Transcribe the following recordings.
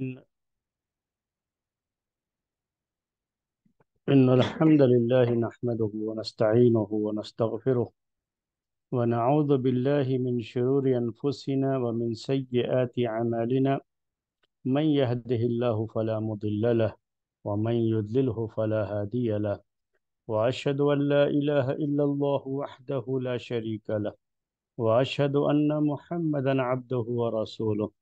إن, الحمد لله نحمده ونستعينه ونستغفره ونعوذ بالله من شرور أنفسنا ومن سيئات عمالنا من يهده الله فلا مضل له ومن يدلله فلا هادي له وأشهد أن لا إله إلا الله وحده لا شريك له وأشهد أن محمدا عبده ورسوله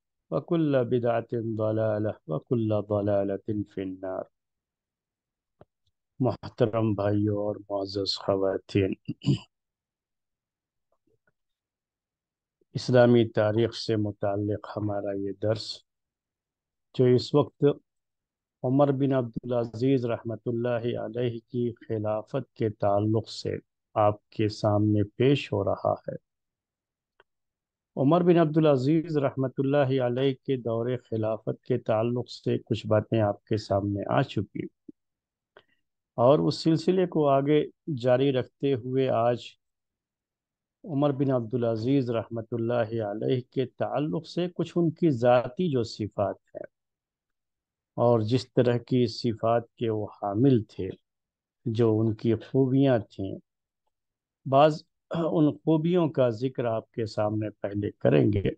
वकुल्ल बिदातिन दलाला वकुल्ल दलालतिन फिन्नार मोहतरम भाइयों और मोज़ ख़वान इस्लामी तारीख़ से मुतक़ हमारा ये दर्स जो इस वक्त उमर बिन अब्दुलज़ीज़ रहमतुल्लाह अलैहि की खिलाफत के ताल्लुक़ से आपके सामने पेश हो रहा है उमर बिन अब्दुल अजीज़ रहमतुल्लाह अलैह के दौरे खिलाफत के ताल्लुक से कुछ बातें आपके सामने आ चुकी और उस सिलसिले को आगे जारी रखते हुए आज उमर बिन अब्दुल अजीज़ रहमतुल्लाह अलैह के ताल्लुक से कुछ उनकी ज़ाती जो सिफ़ात हैं और जिस तरह की सिफ़ात के वो हामिल थे जो उनकी खूबियाँ थीं बाज़ उन खूबियों का जिक्र आपके सामने पहले करेंगे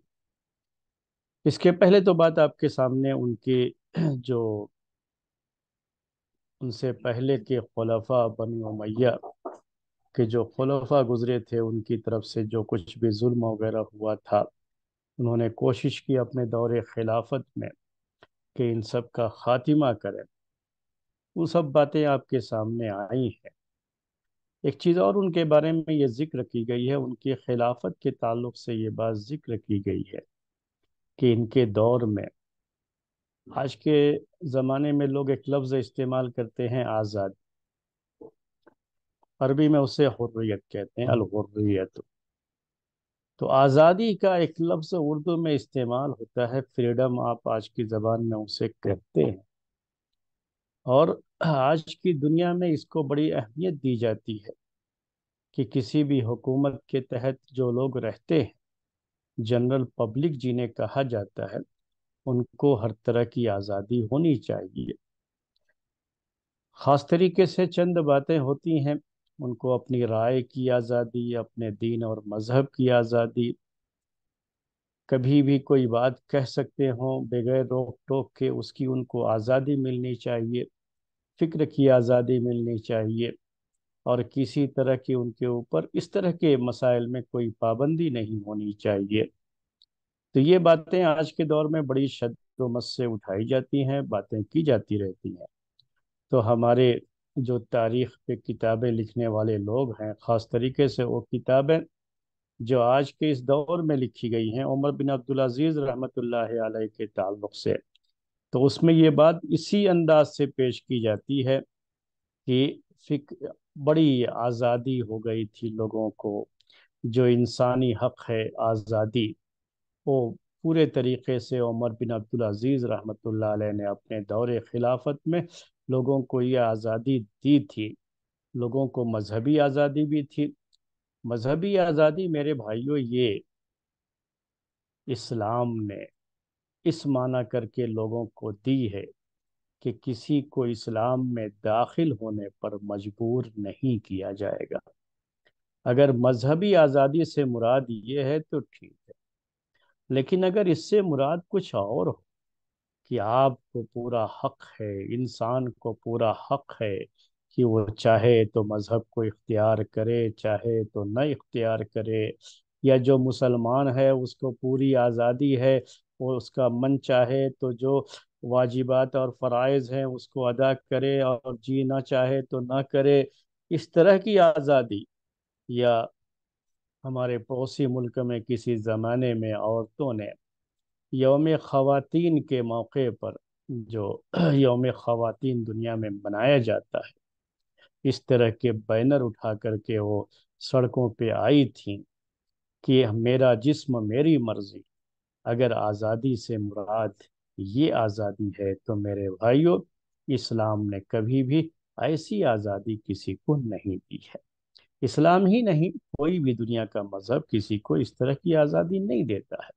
इसके पहले तो बात आपके सामने उनके जो उनसे पहले के खलफा बनी उमैया के जो खलफा गुजरे थे उनकी तरफ से जो कुछ भी जुल्म वगैरह हुआ था उन्होंने कोशिश की अपने दौर खिलाफत में कि इन सब का खात्मा करें वो सब बातें आपके सामने आई हैं एक चीज़ और उनके बारे में ये जिक्र की गई है उनकी खिलाफत के ताल्लुक से ये बात जिक्र की गई है कि इनके दौर में आज के ज़माने में लोग एक लफ्ज़ इस्तेमाल करते हैं आज़ाद अरबी में उसे हुर्रियत कहते हैं अलहुर्रियत तो आज़ादी का एक लफ्ज़ उर्दू में इस्तेमाल होता है फ्रीडम आप आज की ज़बान में उसे कहते हैं और आज की दुनिया में इसको बड़ी अहमियत दी जाती है कि किसी भी हुकूमत के तहत जो लोग रहते हैं जनरल पब्लिक जिन्हें कहा जाता है उनको हर तरह की आज़ादी होनी चाहिए ख़ास तरीके से चंद बातें होती हैं उनको अपनी राय की आज़ादी अपने दीन और मज़हब की आज़ादी कभी भी कोई बात कह सकते हों बगैर रोक टोक के उसकी उनको आज़ादी मिलनी चाहिए फिक्र की आज़ादी मिलनी चाहिए और किसी तरह की उनके ऊपर इस तरह के मसाइल में कोई पाबंदी नहीं होनी चाहिए तो ये बातें आज के दौर में बड़ी शदोमत से उठाई जाती हैं बातें की जाती रहती हैं तो हमारे जो तारीख पे किताबें लिखने वाले लोग हैं ख़ास तरीके से वो किताबें जो आज के इस दौर में लिखी गई हैं उमर बिन अब्दुल अजीज़ रहमत के ताल्लुक से तो उसमें ये बात इसी अंदाज से पेश की जाती है कि फिक बड़ी आज़ादी हो गई थी लोगों को जो इंसानी हक है आज़ादी वो पूरे तरीके से उमर बिन अब्दुल अजीज़ रहमत ने अपने दौरे खिलाफत में लोगों को ये आज़ादी दी थी लोगों को मजहबी आज़ादी भी थी मजहबी आज़ादी मेरे भाइयों ये इस्लाम ने इस माना करके लोगों को दी है कि किसी को इस्लाम में दाखिल होने पर मजबूर नहीं किया जाएगा अगर मजहबी आज़ादी से मुराद ये है तो ठीक है लेकिन अगर इससे मुराद कुछ और हो कि आपको पूरा हक है इंसान को पूरा हक है कि वो चाहे तो मज़हब को इख्तियार करे चाहे तो न इख्तियार करे या जो मुसलमान है उसको पूरी आज़ादी है वो उसका मन चाहे तो जो वाजिबात और फ़रज़ हैं उसको अदा करे और जी ना चाहे तो ना करे इस तरह की आज़ादी या हमारे पड़ोसी मुल्क में किसी ज़माने में औरतों ने योम ख़वान के मौके पर जो योम ख़वान दुनिया में मनाया जाता है इस तरह के बैनर उठा करके वो सड़कों पे आई थी कि मेरा जिस्म मेरी मर्ज़ी अगर आज़ादी से मुराद ये आज़ादी है तो मेरे भाइयों इस्लाम ने कभी भी ऐसी आज़ादी किसी को नहीं दी है इस्लाम ही नहीं कोई भी दुनिया का मज़हब किसी को इस तरह की आज़ादी नहीं देता है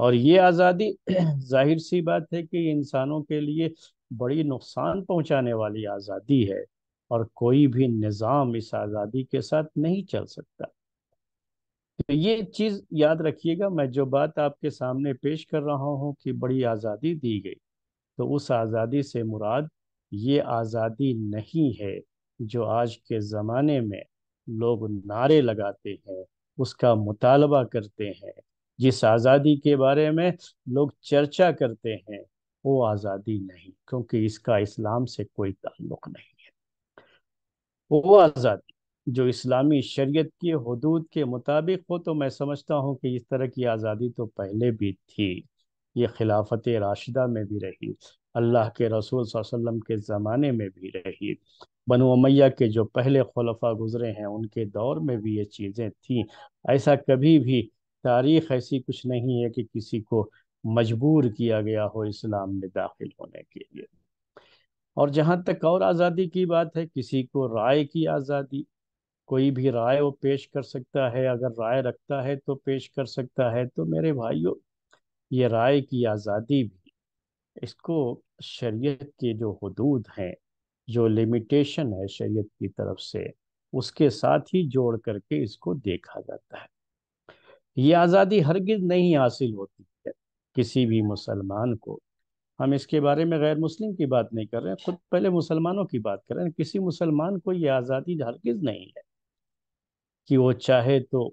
और ये आज़ादी जाहिर सी बात है कि इंसानों के लिए बड़ी नुकसान पहुंचाने वाली आज़ादी है और कोई भी निज़ाम इस आज़ादी के साथ नहीं चल सकता तो ये चीज याद रखिएगा मैं जो बात आपके सामने पेश कर रहा हूँ कि बड़ी आज़ादी दी गई तो उस आज़ादी से मुराद ये आज़ादी नहीं है जो आज के ज़माने में लोग नारे लगाते हैं उसका मुतालबा करते हैं जिस आज़ादी के बारे में लोग चर्चा करते हैं वो आज़ादी नहीं क्योंकि इसका इस्लाम से कोई ताल्लुक नहीं है वो आज़ादी जो इस्लामी शरीयत के हदूद के मुताबिक हो तो मैं समझता हूँ कि इस तरह की आज़ादी तो पहले भी थी ये खिलाफत राशिदा में भी रही अल्लाह के रसूल वसल्लम के ज़माने में भी रही बनु उमैया के जो पहले खलफा गुजरे हैं उनके दौर में भी ये चीज़ें थीं ऐसा कभी भी तारीख ऐसी कुछ नहीं है कि किसी को मजबूर किया गया हो इस्लाम में दाखिल होने के लिए और जहाँ तक और आज़ादी की बात है किसी को राय की आज़ादी कोई भी राय वो पेश कर सकता है अगर राय रखता है तो पेश कर सकता है तो मेरे भाइयों ये राय की आज़ादी भी इसको शरीयत के जो हदूद हैं जो लिमिटेशन है शरीयत की तरफ से उसके साथ ही जोड़ करके इसको देखा जाता है ये आज़ादी हरगिज़ नहीं हासिल होती है किसी भी मुसलमान को हम इसके बारे में गैर मुस्लिम की बात नहीं कर रहे हैं खुद पहले मुसलमानों की बात कर रहे हैं किसी मुसलमान को ये आज़ादी हरगिज़ नहीं है कि वो चाहे तो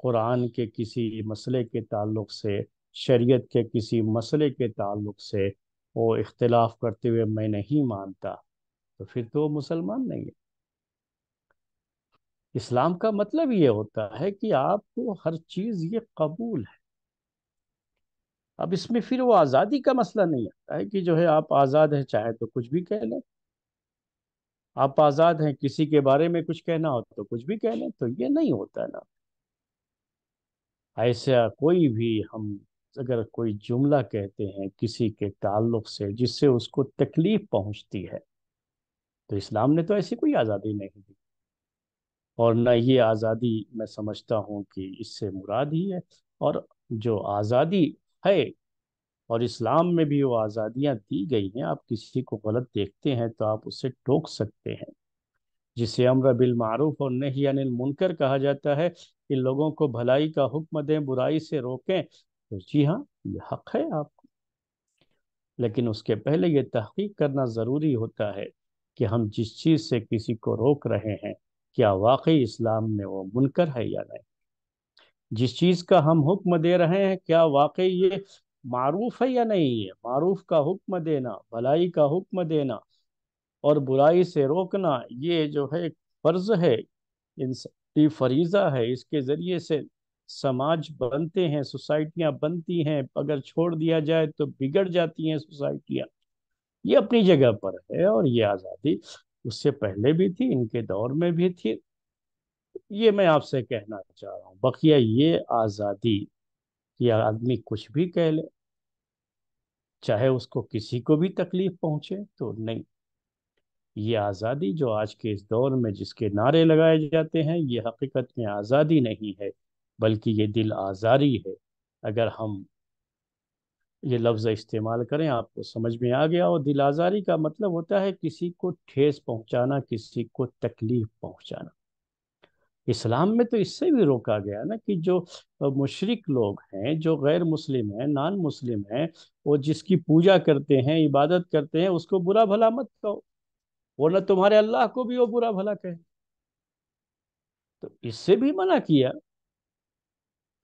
कुरान के किसी मसले के ताल्लुक से शरीयत के किसी मसले के ताल्लुक से वो इख्तलाफ करते हुए मैं नहीं मानता तो फिर तो वो मुसलमान नहीं है इस्लाम का मतलब ये होता है कि आपको हर चीज़ ये कबूल है अब इसमें फिर वो आज़ादी का मसला नहीं आता है कि जो है आप आज़ाद हैं चाहे तो कुछ भी कह लें आप आजाद हैं किसी के बारे में कुछ कहना हो तो कुछ भी कह लें तो ये नहीं होता ना ऐसा कोई भी हम अगर कोई जुमला कहते हैं किसी के ताल्लुक से जिससे उसको तकलीफ पहुंचती है तो इस्लाम ने तो ऐसी कोई आज़ादी नहीं दी और न ये आज़ादी मैं समझता हूँ कि इससे मुराद ही है और जो आज़ादी है और इस्लाम में भी वो आज़ादियाँ दी गई हैं आप किसी को गलत देखते हैं तो आप उसे टोक सकते हैं जिसे अमर बिल और नहीं अनिल मुनकर कहा जाता है कि लोगों को भलाई का हुक्म दें बुराई से रोकें तो जी हाँ ये हक है आपको लेकिन उसके पहले ये तहकीक करना ज़रूरी होता है कि हम जिस चीज़ से किसी को रोक रहे हैं क्या वाकई इस्लाम में वो मुनकर है या नहीं जिस चीज़ का हम हुक्म दे रहे हैं क्या वाकई ये मारूफ है या नहीं है मारूफ का हुक्म देना भलाई का हुक्म देना और बुराई से रोकना ये जो है फ़र्ज़ है इंसानी फरीज़ा है इसके ज़रिए से समाज बनते हैं सोसाइटियाँ बनती हैं अगर छोड़ दिया जाए तो बिगड़ जाती हैं सोसाइटियाँ ये अपनी जगह पर है और ये आज़ादी उससे पहले भी थी इनके दौर में भी थी ये मैं आपसे कहना चाह रहा हूँ बकिया ये आज़ादी या आदमी कुछ भी कह ले चाहे उसको किसी को भी तकलीफ पहुंचे तो नहीं ये आज़ादी जो आज के इस दौर में जिसके नारे लगाए जाते हैं ये हकीकत में आज़ादी नहीं है बल्कि ये दिल आज़ारी है अगर हम ये लफ्ज़ इस्तेमाल करें आपको समझ में आ गया और दिल आज़ारी का मतलब होता है किसी को ठेस पहुंचाना किसी को तकलीफ पहुंचाना इस्लाम में तो इससे भी रोका गया ना कि जो मुशरक लोग हैं जो गैर मुस्लिम हैं नान मुस्लिम हैं वो जिसकी पूजा करते हैं इबादत करते हैं उसको बुरा भला मत कहो वरना तुम्हारे अल्लाह को भी वो बुरा भला कहे तो इससे भी मना किया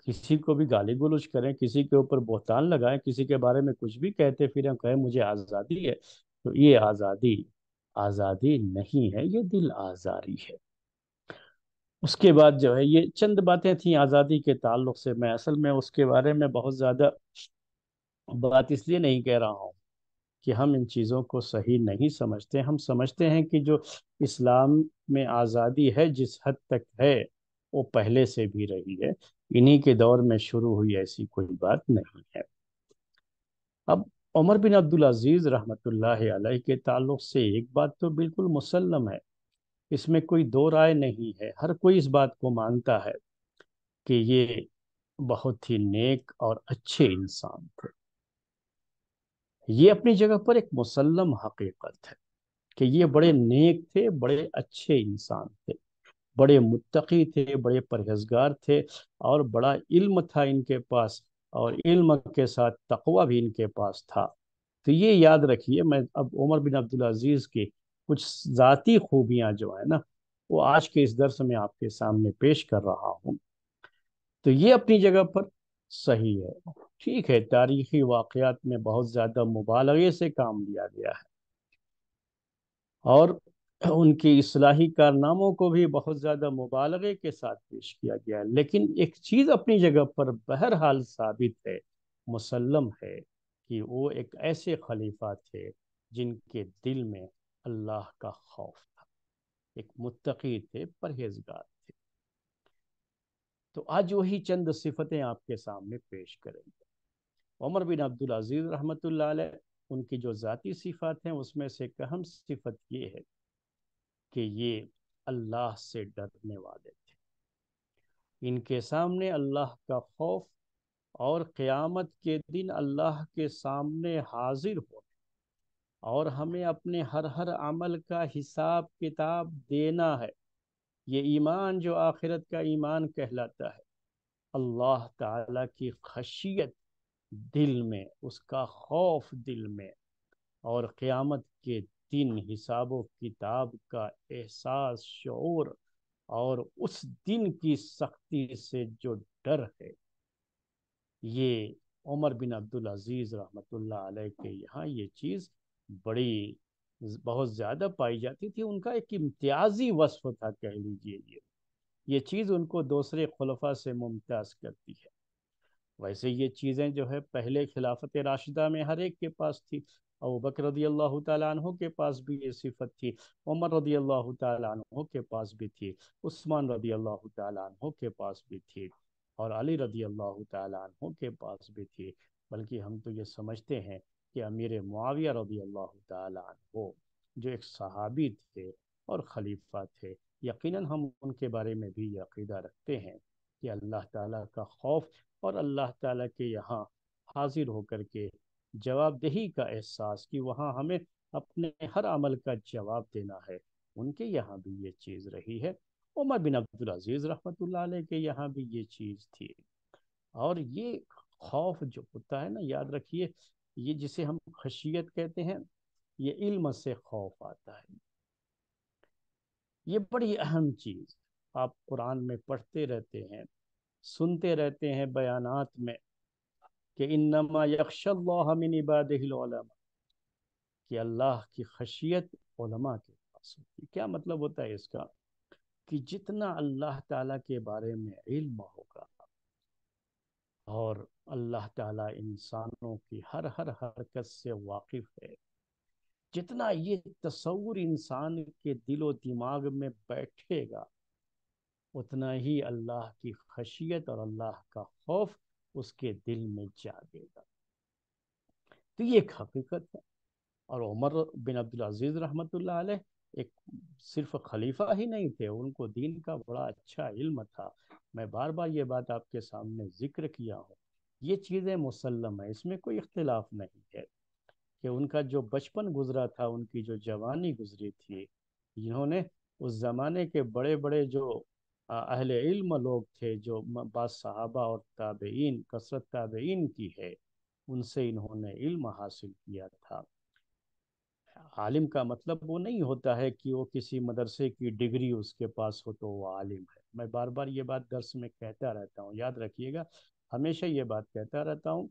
किसी को भी गाली गुलज करें किसी के ऊपर बोहतान लगाएं किसी के बारे में कुछ भी कहते फिर हम कहें मुझे आज़ादी है तो ये आज़ादी आज़ादी नहीं है ये दिल आज़ारी है उसके बाद जो है ये चंद बातें थी आज़ादी के ताल्लुक से मैं असल में उसके बारे में बहुत ज़्यादा बात इसलिए नहीं कह रहा हूँ कि हम इन चीज़ों को सही नहीं समझते हम समझते हैं कि जो इस्लाम में आज़ादी है जिस हद तक है वो पहले से भी रही है इन्हीं के दौर में शुरू हुई ऐसी कोई बात नहीं है अब उमर बिन अब्दुल अजीज़ रहमतुल्लाह अलैह के ताल्लुक से एक बात तो बिल्कुल मुसलम है इसमें कोई दो राय नहीं है हर कोई इस बात को मानता है कि ये बहुत ही नेक और अच्छे इंसान थे ये अपनी जगह पर एक मुसलम हकीकत है कि ये बड़े नेक थे बड़े अच्छे इंसान थे बड़े मुतकी थे बड़े परहेजगार थे और बड़ा इल्म था इनके पास और इल्म के साथ तकवा भी इनके पास था तो ये याद रखिए मैं अब उमर बिन अब्दुल अजीज़ की कुछ ज़ाती खूबियाँ जो है ना वो आज के इस दर्स में आपके सामने पेश कर रहा हूँ तो ये अपनी जगह पर सही है ठीक है तारीखी वाक़ात में बहुत ज़्यादा मुबालगे से काम लिया गया है और उनके असलाही कारनामों को भी बहुत ज़्यादा मुबालगे के साथ पेश किया गया है लेकिन एक चीज़ अपनी जगह पर बहरहाल साबित है मुसलम है कि वो एक ऐसे खलीफा थे जिनके दिल में अल्लाह का खौफ था एक मुतकी थे परहेजगार थे तो आज वही चंद सिफतें आपके सामने पेश करेंगे उमर बिन अब्दुल अजीज़ रहमत उनकी जो ज़ाती सिफात हैं उसमें से एक अहम सिफत ये है कि ये अल्लाह से डरने वाले थे इनके सामने अल्लाह का खौफ और क़्यामत के दिन अल्लाह के सामने हाजिर होने और हमें अपने हर हर अमल का हिसाब किताब देना है ये ईमान जो आखिरत का ईमान कहलाता है अल्लाह ताला की खशियत दिल में उसका खौफ दिल में और क़यामत के दिन हिसाब किताब का एहसास शोर और उस दिन की सख्ती से जो डर है ये उमर बिन अब्दुल अजीज़ रहमतुल्लाह अलैह के यहाँ ये चीज़ बड़ी बहुत ज़्यादा पाई जाती थी उनका एक इम्तियाजी वस्फ था कह लीजिए ये ये चीज़ उनको दूसरे खलफा से मुमताज़ करती है वैसे ये चीज़ें जो है पहले खिलाफत राशिदा में हर एक के पास थी अबू बकर रदी अल्लाह तु के पास भी ये सिफत थी उमर रदी अल्लाह तु के पास भी थी उस्मान रदी अल्लाह तु के पास भी थी और अली रदी अल्लाह तु के पास भी थी बल्कि हम तो ये समझते हैं कि अमीर मुआविया रबी अल्लाह जो एक सहाबी थे और खलीफा थे यकीनन हम उनके बारे में भी यकीदा रखते हैं कि अल्लाह ताला का खौफ और अल्लाह ताला के यहाँ हाजिर होकर के जवाबदेही का एहसास कि वहाँ हमें अपने हर अमल का जवाब देना है उनके यहाँ भी ये चीज़ रही है उमर बिन अब्दुल अजीज़ रहमत के यहाँ भी ये चीज़ थी और ये खौफ जो होता है ना याद रखिए ये जिसे हम खशियत कहते हैं ये इल्म से खौफ आता है ये बड़ी अहम चीज़ आप कुरान में पढ़ते रहते हैं सुनते रहते हैं बयानात में कि इन्नमा यक्षमिन इबादमा कि अल्लाह की खशियत उलमा के पास होती क्या मतलब होता है इसका कि जितना अल्लाह ताला के बारे में इल्म होगा और अल्लाह ताला इंसानों की हर हर हरकत से वाकिफ है जितना ये तस्वूर इंसान के दिलो दिमाग में बैठेगा उतना ही अल्लाह की खशियत और अल्लाह का खौफ उसके दिल में जागेगा तो ये एक हकीकत है और उमर बिन अब्दुल अजीज़ रहमत एक सिर्फ खलीफा ही नहीं थे उनको दीन का बड़ा अच्छा इल्म था मैं बार बार ये बात आपके सामने जिक्र किया हूँ ये चीज़ें मुसलम है इसमें कोई इख्तलाफ नहीं है कि उनका जो बचपन गुजरा था उनकी जो जवानी गुजरी थी इन्होंने उस ज़माने के बड़े बड़े जो अहल इल्म लोग थे जो बासहाबा और ताबेन कसरत ताबेन की है उनसे इन्होंने इल्म हासिल किया था आलिम का मतलब वो नहीं होता है कि वो किसी मदरसे की डिग्री उसके पास हो तो वो आलिम है मैं बार बार ये बात दर्स में कहता रहता हूँ याद रखिएगा हमेशा ये बात कहता रहता हूँ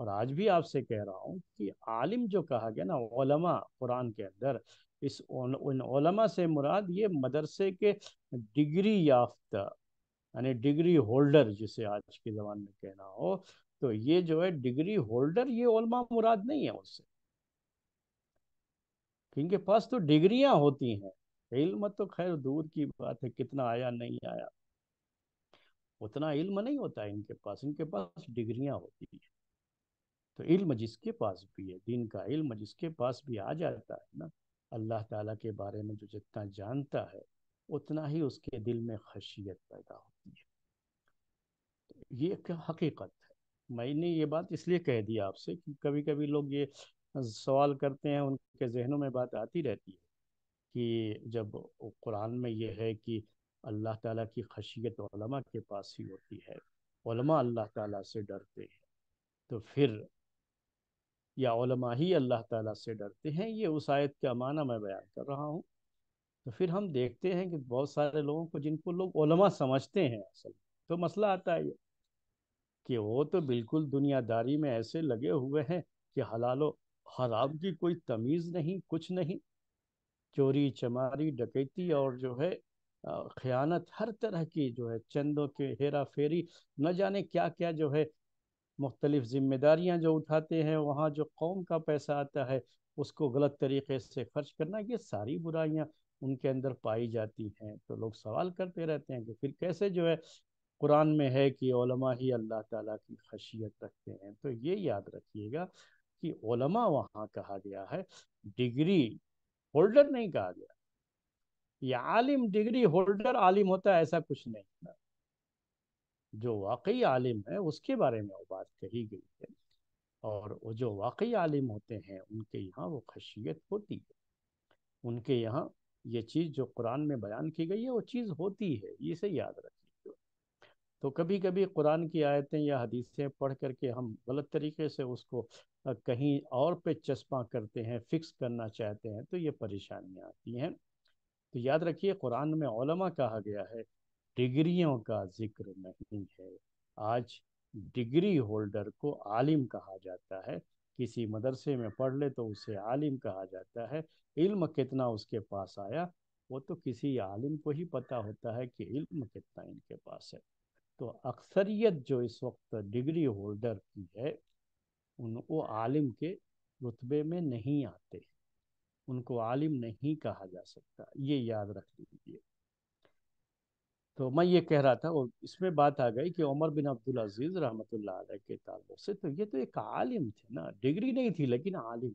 और आज भी आपसे कह रहा हूँ कि आलिम जो कहा गया ना ओलमा कुरान के अंदर इस उन ओलमा से मुराद ये मदरसे के डिग्री याफ्ता यानी डिग्री होल्डर जिसे आज के ज़माने में कहना हो तो ये जो है डिग्री होल्डर ये ओलमा मुराद नहीं है उससे क्योंकि पास तो डिग्रियां होती हैं इल्म तो खैर दूर की बात है कितना आया नहीं आया उतना इल्म नहीं होता है इनके पास इनके पास डिग्रियां होती हैं तो इल्म जिसके पास भी है दिन का इल्म जिसके पास भी आ जाता है ना अल्लाह ताला के बारे में जो जितना जानता है उतना ही उसके दिल में खशियत पैदा होती है तो ये एक हकीकत है मैंने ये बात इसलिए कह दी आपसे कि कभी कभी लोग ये सवाल करते हैं उनके जहनों में बात आती रहती है कि जब कुरान में यह है कि अल्लाह ताला की खशियत ओलमा के पास ही होती है ओलमा अल्लाह ताला से डरते हैं तो फिर या ओलमा ही अल्लाह ताला से डरते हैं ये उस आयत का माना मैं बयान कर रहा हूँ तो फिर हम देखते हैं कि बहुत सारे लोगों को जिनको लोग ओलमा समझते हैं असल तो मसला आता है ये कि वो तो बिल्कुल दुनियादारी में ऐसे लगे हुए हैं कि हलालो हराम की कोई तमीज़ नहीं कुछ नहीं चोरी चमारी डकैती और जो है ख़यानत हर तरह की जो है चंदों के हेरा फेरी न जाने क्या क्या जो है मुख्तलिफ़ ज़िम्मेदारियाँ जो उठाते हैं वहाँ जो कौम का पैसा आता है उसको गलत तरीके से खर्च करना ये सारी बुराइयाँ उनके अंदर पाई जाती हैं तो लोग सवाल करते रहते हैं कि फिर कैसे जो है कुरान में है कि ओलमा ही अल्लाह ताला की खशियत रखते हैं तो ये याद रखिएगा कि ओलमा वहाँ कहा गया है डिग्री होल्डर नहीं कहा गया या आलिम डिग्री होल्डर आलिम होता है ऐसा कुछ नहीं जो वाकई आलिम है उसके बारे में वो बात कही गई है और वो जो वाकई आलिम होते हैं उनके यहाँ वो खशियत होती है उनके यहाँ ये चीज़ जो कुरान में बयान की गई है वो चीज़ होती है इसे याद रखिए तो कभी कभी कुरान की आयतें या हदीसें पढ़ करके हम गलत तरीके से उसको कहीं और पे चस्पा करते हैं फिक्स करना चाहते हैं तो ये परेशानियाँ आती हैं तो याद रखिए कुरान में ओलमा कहा गया है डिग्रियों का जिक्र नहीं है आज डिग्री होल्डर को आलिम कहा जाता है किसी मदरसे में पढ़ ले तो उसे आलिम कहा जाता है इल्म कितना उसके पास आया वो तो किसी आलिम को ही पता होता है कि इल्म कितना इनके पास है तो अक्सरियत जो इस वक्त डिग्री होल्डर की है उन वो आलिम के रुतबे में नहीं आते उनको आलिम नहीं कहा जा सकता ये याद रख लीजिए तो मैं ये कह रहा था और इसमें बात आ गई कि उमर बिन अब्दुल अजीज़ रहमत के ताल्लुक से तो ये तो एक आलिम थे ना डिग्री नहीं थी लेकिन आलिम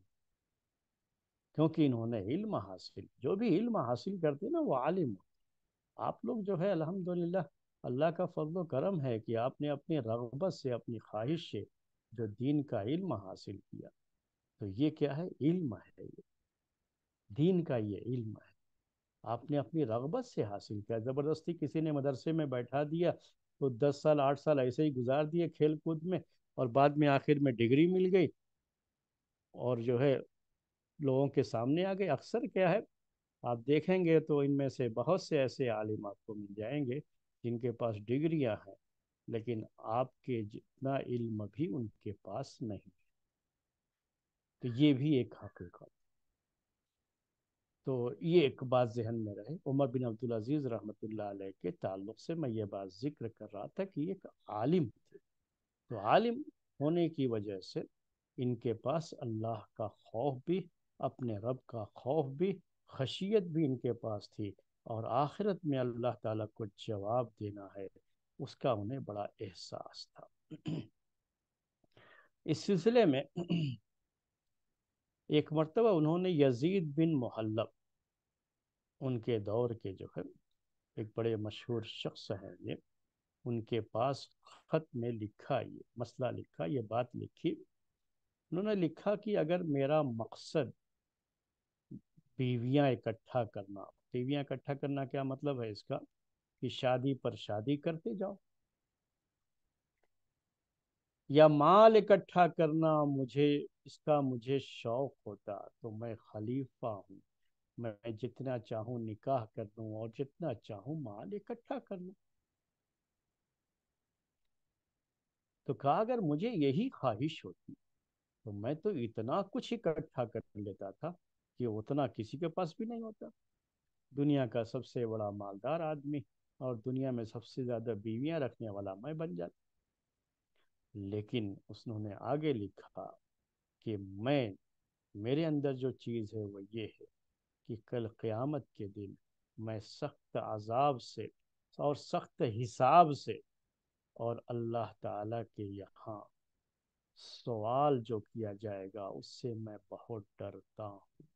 क्योंकि इन्होंने इल्म हासिल जो भी इल्म हासिल करते ना वो आलिम आप लोग जो है अल्हम्दुलिल्लाह अल्लाह का फजल करम है कि आपने अपनी रगबत से अपनी ख्वाहिश से जो दीन का इल्म हासिल किया तो ये क्या है इल्म है ये दीन का ये इल्म है आपने अपनी रगबत से हासिल किया ज़बरदस्ती किसी ने मदरसे में बैठा दिया तो दस साल आठ साल ऐसे ही गुजार दिए खेल कूद में और बाद में आखिर में डिग्री मिल गई और जो है लोगों के सामने आ गए अक्सर क्या है आप देखेंगे तो इनमें से बहुत से ऐसे आलिम आपको मिल जाएंगे जिनके पास डिग्रियां हैं लेकिन आपके जितना इल्म भी उनके पास नहीं है तो ये भी एक हकीकत तो ये एक बात जहन में रहे उमर बिन अब्दुल अजीज़ रहमत के ताल्लुक से मैं ये बात जिक्र कर रहा था कि एक आलिम थे तो आलिम होने की वजह से इनके पास अल्लाह का खौफ भी अपने रब का खौफ भी खशियत भी इनके पास थी और आखिरत में अल्लाह ताला को जवाब देना है उसका उन्हें बड़ा एहसास था इस सिलसिले में एक मरतबा उन्होंने यजीद बिन महल्लब उनके दौर के जो है एक बड़े मशहूर शख्स हैं ये उनके पास ख़त में लिखा ये मसला लिखा ये बात लिखी उन्होंने लिखा कि अगर मेरा मकसद बीवियाँ इकट्ठा करना बीवियाँ इकट्ठा करना क्या मतलब है इसका कि शादी पर शादी करते जाओ या माल इकट्ठा करना मुझे इसका मुझे शौक होता तो मैं खलीफा हूँ मैं जितना चाहूँ निकाह कर दूँ और जितना चाहूँ माल इकट्ठा कर लूँ तो कहा अगर मुझे यही ख्वाहिश होती तो मैं तो इतना कुछ इकट्ठा कर लेता था कि उतना किसी के पास भी नहीं होता दुनिया का सबसे बड़ा मालदार आदमी और दुनिया में सबसे ज़्यादा बीवियां रखने वाला मैं बन जाता लेकिन उसने आगे लिखा कि मैं मेरे अंदर जो चीज़ है वो ये है कि कल क़यामत के दिन मैं सख्त अजाब से और सख्त हिसाब से और अल्लाह ताला के यहाँ सवाल जो किया जाएगा उससे मैं बहुत डरता हूँ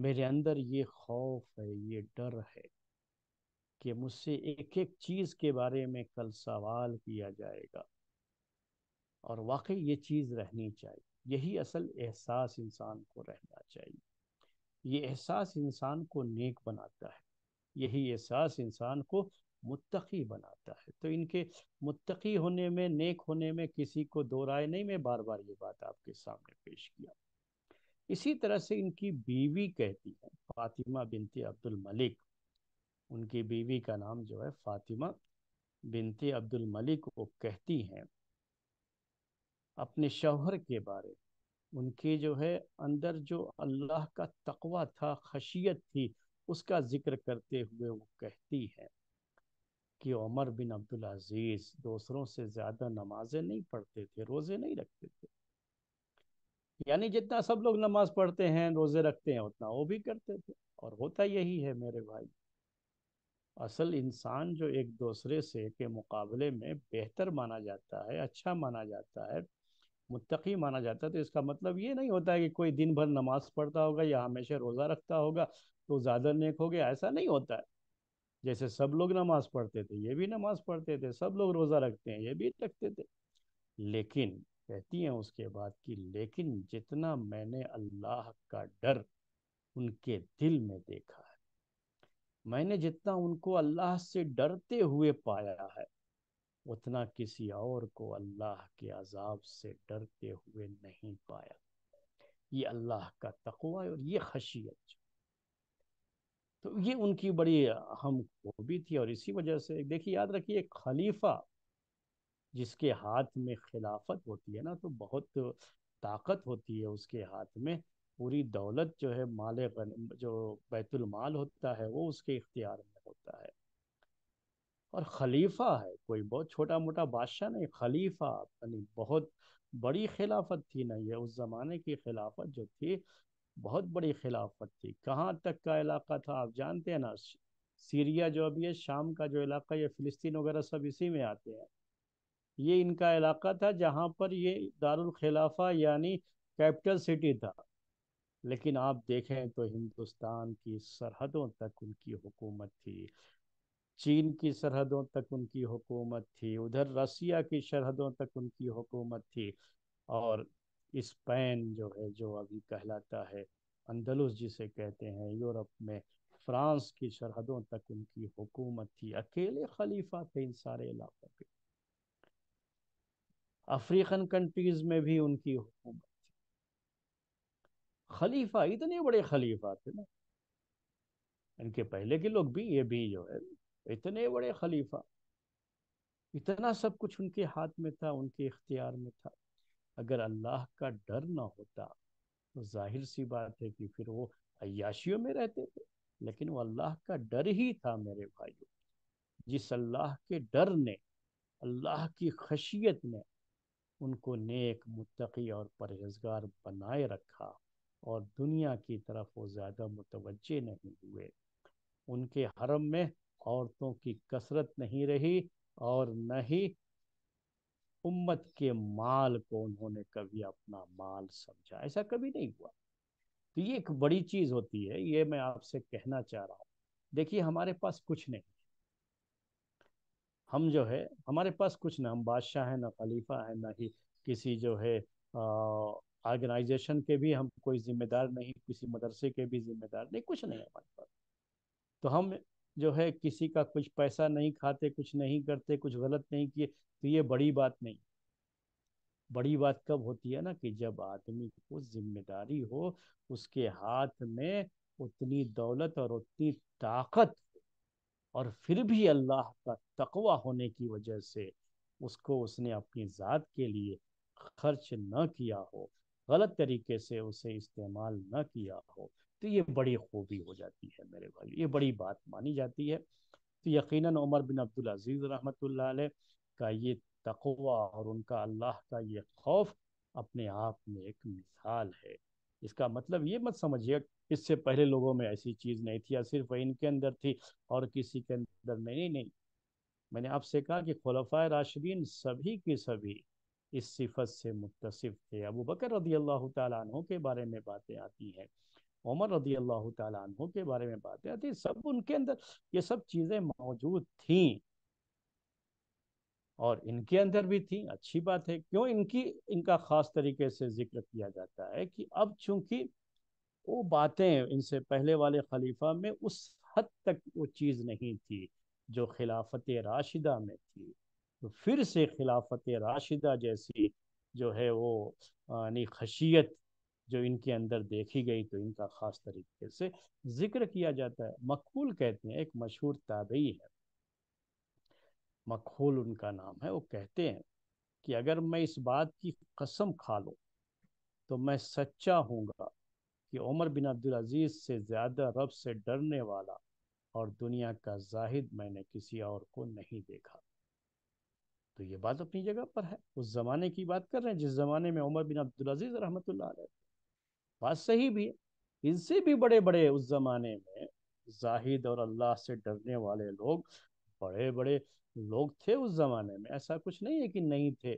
मेरे अंदर ये खौफ है ये डर है कि मुझसे एक एक चीज़ के बारे में कल सवाल किया जाएगा और वाकई ये चीज़ रहनी चाहिए यही असल एहसास इंसान को रहना चाहिए ये एहसास इंसान को नेक बनाता है यही एहसास इंसान को मुत्तकी बनाता है तो इनके मुत्तकी होने में नेक होने में किसी को दो राय नहीं मैं बार बार ये बात आपके सामने पेश किया इसी तरह से इनकी बीवी कहती है फातिमा बिनती अब्दुल मलिक उनकी बीवी का नाम जो है फातिमा बिनती अब्दुल मलिक वो कहती हैं अपने शौहर के बारे उनके जो है अंदर जो अल्लाह का तकवा था खशियत थी उसका जिक्र करते हुए वो कहती हैं कि उमर बिन अब्दुल अजीज दूसरों से ज़्यादा नमाजें नहीं पढ़ते थे रोज़े नहीं रखते थे यानी जितना सब लोग नमाज पढ़ते हैं रोज़े रखते हैं उतना वो भी करते थे और होता यही है मेरे भाई असल इंसान जो एक दूसरे से के मुकाबले में बेहतर माना जाता है अच्छा माना जाता है मुतकी माना जाता है तो इसका मतलब ये नहीं होता है कि कोई दिन भर नमाज पढ़ता होगा या हमेशा रोज़ा रखता होगा तो ज़्यादा नेक हो गया ऐसा नहीं होता है जैसे सब लोग नमाज पढ़ते थे ये भी नमाज पढ़ते थे सब लोग रोज़ा रखते हैं ये भी रखते थे लेकिन कहती हैं उसके बाद कि लेकिन जितना मैंने अल्लाह का डर उनके दिल में देखा है मैंने जितना उनको अल्लाह से डरते हुए पाया है उतना किसी और को अल्लाह के अजाब से डरते हुए नहीं पाया ये अल्लाह का तकवा है और ये खशियत तो ये उनकी बड़ी अहम खूबी थी और इसी वजह से देखिए याद रखिए खलीफा जिसके हाथ में खिलाफत होती है ना तो बहुत ताकत होती है उसके हाथ में पूरी दौलत जो है माल जो बैतुल माल होता है वो उसके इख्तियार में होता है और खलीफा है कोई बहुत छोटा मोटा बादशाह नहीं खलीफा यानी बहुत बड़ी खिलाफत थी ना ये उस ज़माने की खिलाफत जो थी बहुत बड़ी खिलाफत थी कहाँ तक का इलाका था आप जानते हैं ना सीरिया जो अभी है शाम का जो इलाका ये फ़िलिस्तीन वगैरह सब इसी में आते हैं ये इनका इलाका था जहाँ पर ये दारुल खिलाफा यानी कैपिटल सिटी था लेकिन आप देखें तो हिंदुस्तान की सरहदों तक उनकी हुकूमत थी चीन की सरहदों तक उनकी हुकूमत थी उधर रसिया की सरहदों तक उनकी हुकूमत थी और स्पेन जो है जो अभी कहलाता है अंदलुस जिसे कहते हैं यूरोप में फ्रांस की सरहदों तक उनकी हुकूमत थी अकेले खलीफा थे इन सारे इलाकों के अफ्रीकन कंट्रीज में भी उनकी हुकूमत खलीफा इतने बड़े खलीफा थे ना इनके पहले के लोग भी ये भी जो है इतने बड़े खलीफा इतना सब कुछ उनके हाथ में था उनके इख्तियार में था अगर अल्लाह का डर ना होता तो जाहिर सी बात है कि फिर वो अयाशियों में रहते थे लेकिन वो अल्लाह का डर ही था मेरे भाइयों जिस अल्लाह के डर ने अल्लाह की खशियत ने उनको नेक मुतकी और परहेजगार बनाए रखा और दुनिया की तरफ वो ज़्यादा मुतवजे नहीं हुए उनके हरम में औरतों की कसरत नहीं रही और न ही उम्मत के माल को उन्होंने कभी अपना माल समझा ऐसा कभी नहीं हुआ तो ये एक बड़ी चीज़ होती है ये मैं आपसे कहना चाह रहा हूँ देखिए हमारे पास कुछ नहीं हम जो है हमारे पास कुछ ना हम बादशाह हैं ना खलीफा है ना ही किसी जो है आ, ऑर्गेनाइजेशन के भी हम कोई जिम्मेदार नहीं किसी मदरसे के भी जिम्मेदार नहीं कुछ नहीं हमारे पास तो हम जो है किसी का कुछ पैसा नहीं खाते कुछ नहीं करते कुछ गलत नहीं किए तो ये बड़ी बात नहीं बड़ी बात कब होती है ना कि जब आदमी को जिम्मेदारी हो उसके हाथ में उतनी दौलत और उतनी ताकत और फिर भी अल्लाह का तकवा होने की वजह से उसको उसने अपनी ज़ात के लिए खर्च न किया हो गलत तरीके से उसे इस्तेमाल न किया हो तो ये बड़ी खूबी हो जाती है मेरे भाई ये बड़ी बात मानी जाती है तो यकीनन उमर बिन अब्दुल अजीज़ रहमत का ये तकवा और उनका अल्लाह का ये खौफ अपने आप में एक मिसाल है इसका मतलब ये मत समझिए इससे पहले लोगों में ऐसी चीज़ नहीं थी या सिर्फ इनके अंदर थी और किसी के अंदर नहीं नहीं मैंने आपसे कहा कि खलफा राशिदीन सभी के सभी इस सिफत से मुतसिफ थे अबू बकर रदी अल्लाह तु के बारे में बातें आती हैं उमर रदी अल्लाह तु के बारे में बातें आती हैं सब उनके अंदर ये सब चीज़ें मौजूद थीं और इनके अंदर भी थी अच्छी बात है क्यों इनकी इनका ख़ास तरीके से जिक्र किया जाता है कि अब चूंकि वो बातें इनसे पहले वाले खलीफा में उस हद तक वो चीज़ नहीं थी जो खिलाफत राशिदा में थी तो फिर से खिलाफत राशिदा जैसी जो है वो यानी खशियत जो इनके अंदर देखी गई तो इनका ख़ास तरीके से जिक्र किया जाता है मकबूल कहते हैं एक मशहूर ताबई है मखूल उनका नाम है वो कहते हैं कि अगर मैं इस बात की कसम खा लूँ तो मैं सच्चा हूँगा कि उमर बिन अब्दुल अजीज़ से ज़्यादा रब से डरने वाला और दुनिया का जाहिद मैंने किसी और को नहीं देखा तो ये बात अपनी जगह पर है उस ज़माने की बात कर रहे हैं जिस ज़माने में उमर बिन अब्दुल अजीज रहमत बात सही भी है इनसे भी बड़े बड़े उस ज़माने में जाहिद और अल्लाह से डरने वाले लोग बड़े बड़े लोग थे उस ज़माने में ऐसा कुछ नहीं है कि नहीं थे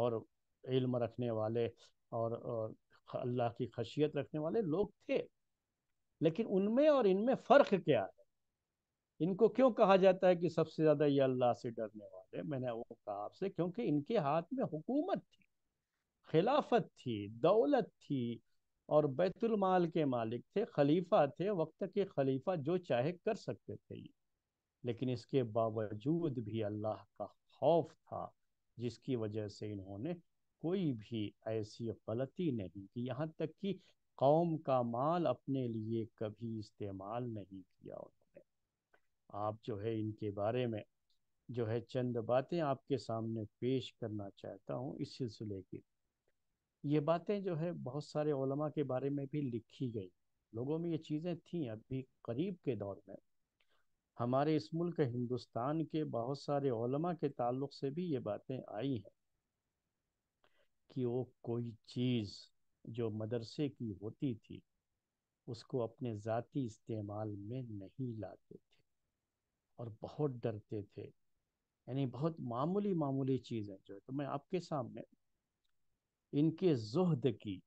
और इल्म रखने वाले और, और अल्लाह की खशियत रखने वाले लोग थे लेकिन उनमें और इनमें फ़र्क क्या है इनको क्यों कहा जाता है कि सबसे ज़्यादा ये अल्लाह से डरने वाले थे मैंने वो कहा आपसे क्योंकि इनके हाथ में हुकूमत थी खिलाफत थी दौलत थी और बैतुलमाल के मालिक थे खलीफा थे वक्त के खलीफा जो चाहे कर सकते थे ये लेकिन इसके बावजूद भी अल्लाह का खौफ था जिसकी वजह से इन्होंने कोई भी ऐसी गलती नहीं की यहाँ तक कि कौम का माल अपने लिए कभी इस्तेमाल नहीं किया उन्होंने आप जो है इनके बारे में जो है चंद बातें आपके सामने पेश करना चाहता हूँ इस सिलसिले की ये बातें जो है बहुत सारे ओलमा के बारे में भी लिखी गई लोगों में ये चीज़ें थीं अभी करीब के दौर में हमारे इस मुल्क हिंदुस्तान के बहुत सारे ओलमा के ताल्लुक से भी ये बातें आई हैं कि वो कोई चीज़ जो मदरसे की होती थी उसको अपने ज़ाती इस्तेमाल में नहीं लाते थे और बहुत डरते थे यानी बहुत मामूली मामूली चीज़ है जो है तो मैं आपके सामने इनके जहद की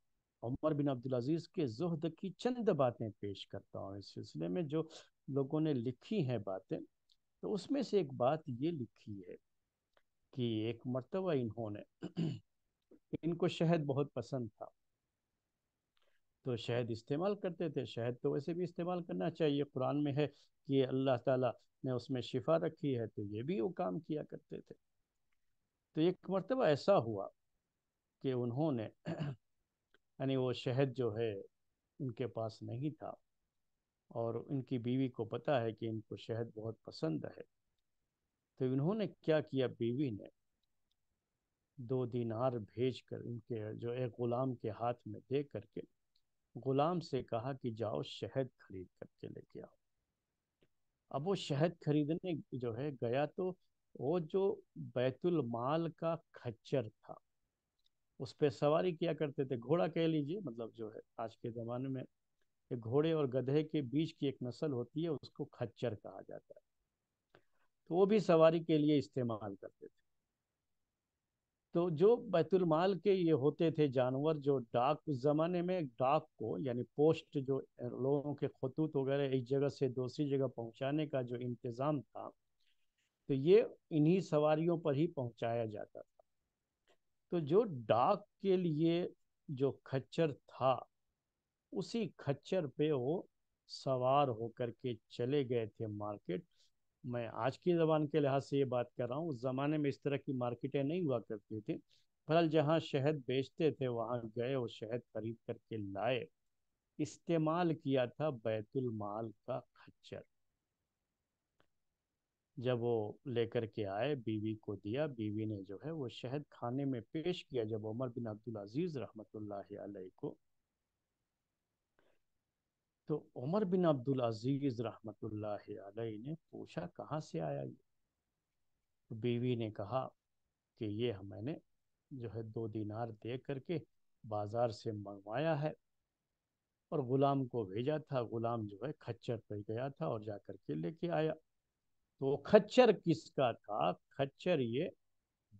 उमर बिन अब्दुल अजीज़ के जहद की चंद बातें पेश करता हूँ इस सिलसिले में जो लोगों ने लिखी हैं बातें तो उसमें से एक बात ये लिखी है कि एक मरतबा इन्होंने इनको शहद बहुत पसंद था तो शहद इस्तेमाल करते थे शहद तो वैसे भी इस्तेमाल करना चाहिए कुरान में है कि अल्लाह ताला ने उसमें शिफा रखी है तो ये भी वो काम किया करते थे तो एक मरतबा ऐसा हुआ कि उन्होंने यानी वो शहद जो है उनके पास नहीं था और उनकी बीवी को पता है कि इनको शहद बहुत पसंद है तो इन्होंने क्या किया बीवी ने दो दिनार भेज कर इनके जो एक ग़ुलाम के हाथ में दे करके ग़ुलाम से कहा कि जाओ शहद खरीद करके लेके आओ अब वो शहद खरीदने जो है गया तो वो जो बैतुल माल का खच्चर था उस पर सवारी किया करते थे घोड़ा कह लीजिए मतलब जो है आज के ज़माने में घोड़े और गधे के बीच की एक नस्ल होती है उसको खच्चर कहा जाता है तो वो भी सवारी के लिए इस्तेमाल करते तो जो बैतुलमाल के ये होते थे जानवर जो डाक उस ज़माने में डाक को यानी पोस्ट जो लोगों के खतूत वगैरह एक जगह से दूसरी जगह पहुंचाने का जो इंतज़ाम था तो ये इन्हीं सवारियों पर ही पहुंचाया जाता था तो जो डाक के लिए जो खच्चर था उसी खच्चर पे वो सवार होकर के चले गए थे मार्केट मैं आज की ज़बान के लिहाज से ये बात कर रहा हूँ उस ज़माने में इस तरह की मार्केटें नहीं हुआ करती थी फल जहाँ शहद बेचते थे वहाँ गए और शहद खरीद करके लाए इस्तेमाल किया था बैतुल माल का खच्चर जब वो लेकर के आए बीवी को दिया बीवी ने जो है वो शहद खाने में पेश किया जब उमर बिन अब्दुल अजीज़ रहमतुल्लाह अलैह को तो उमर बिन अब्दुल अजीज़ रहमत ने पूछा कहाँ से आया ये तो बीवी ने कहा कि ये मैंने जो है दो दिनार दे करके बाज़ार से मंगवाया है और ग़ुलाम को भेजा था ग़ुलाम जो है खच्चर पर गया था और जा करके लेके आया तो खच्चर किसका था खच्चर ये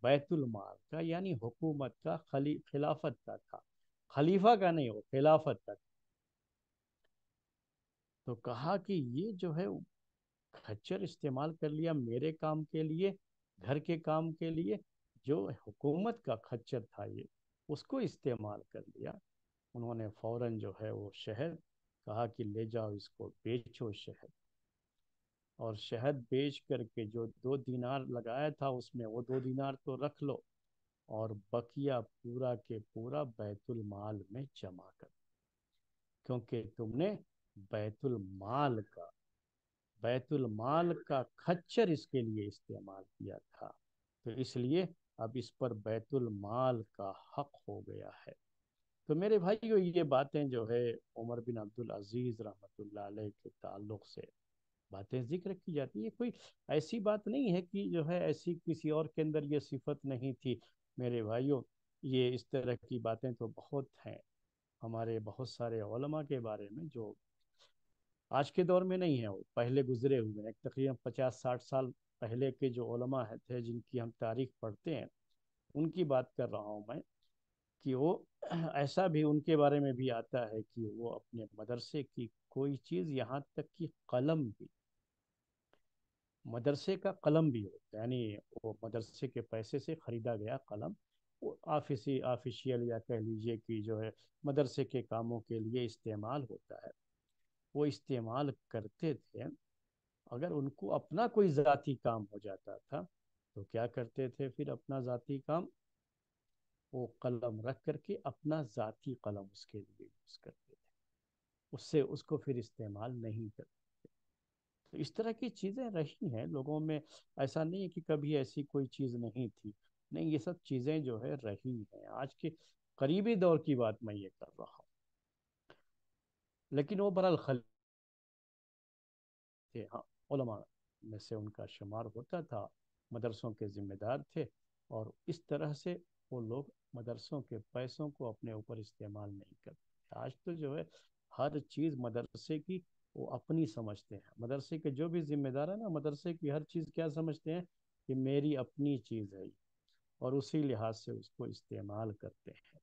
बैतुलमाल का यानी हुकूमत का खली खिलाफत का था खलीफा का नहीं हो खिलाफत का तो कहा कि ये जो है खच्चर इस्तेमाल कर लिया मेरे काम के लिए घर के काम के लिए जो हुकूमत का खच्चर था ये उसको इस्तेमाल कर लिया उन्होंने फौरन जो है वो शहद कहा कि ले जाओ इसको बेचो शहद और शहद बेच करके जो दो दिनार लगाया था उसमें वो दो दिनार तो रख लो और बकिया पूरा के पूरा बैतुल माल में जमा कर क्योंकि तुमने बैतुल माल का बैतुल माल का खच्चर इसके लिए इस्तेमाल किया था तो इसलिए अब इस पर बैतुल माल का हक हो गया है तो मेरे भाइयों ये बातें जो है उमर बिन अब्दुल अजीज़ रहमत के ताल्लुक से बातें जिक्र की जाती है कोई ऐसी बात नहीं है कि जो है ऐसी किसी और के अंदर ये सिफत नहीं थी मेरे भाइयों ये इस तरह की बातें तो बहुत हैं हमारे बहुत सारे के बारे में जो आज के दौर में नहीं है वो पहले गुजरे हुए हैं तकरीबन पचास साठ साल पहले के जो ओलमा है थे जिनकी हम तारीख पढ़ते हैं उनकी बात कर रहा हूँ मैं कि वो ऐसा भी उनके बारे में भी आता है कि वो अपने मदरसे की कोई चीज़ यहाँ तक कि कलम भी मदरसे का कलम भी होता यानी वो मदरसे के पैसे से ख़रीदा गया कलम वो ऑफिसी ऑफिशियल या कह लीजिए कि जो है मदरसे के कामों के लिए इस्तेमाल होता है वो इस्तेमाल करते थे अगर उनको अपना कोई ज़ाती काम हो जाता था तो क्या करते थे फिर अपना ज़ाती काम वो कलम रख करके अपना ज़ाती कलम उसके लिए यूज़ करते थे उससे उसको फिर इस्तेमाल नहीं करते थे तो इस तरह की चीज़ें रही हैं लोगों में ऐसा नहीं है कि कभी ऐसी कोई चीज़ नहीं थी नहीं ये सब चीज़ें जो है रही हैं आज के करीबी दौर की बात मैं ये कर रहा हूँ लेकिन वो बरल खल थे हाँ में से उनका शुमार होता था मदरसों के ज़िम्मेदार थे और इस तरह से वो लोग मदरसों के पैसों को अपने ऊपर इस्तेमाल नहीं करते आज तो जो है हर चीज़ मदरसे की वो अपनी समझते हैं मदरसे के जो भी जिम्मेदार है ना मदरसे की हर चीज़ क्या समझते हैं कि मेरी अपनी चीज़ है और उसी लिहाज से उसको इस्तेमाल करते हैं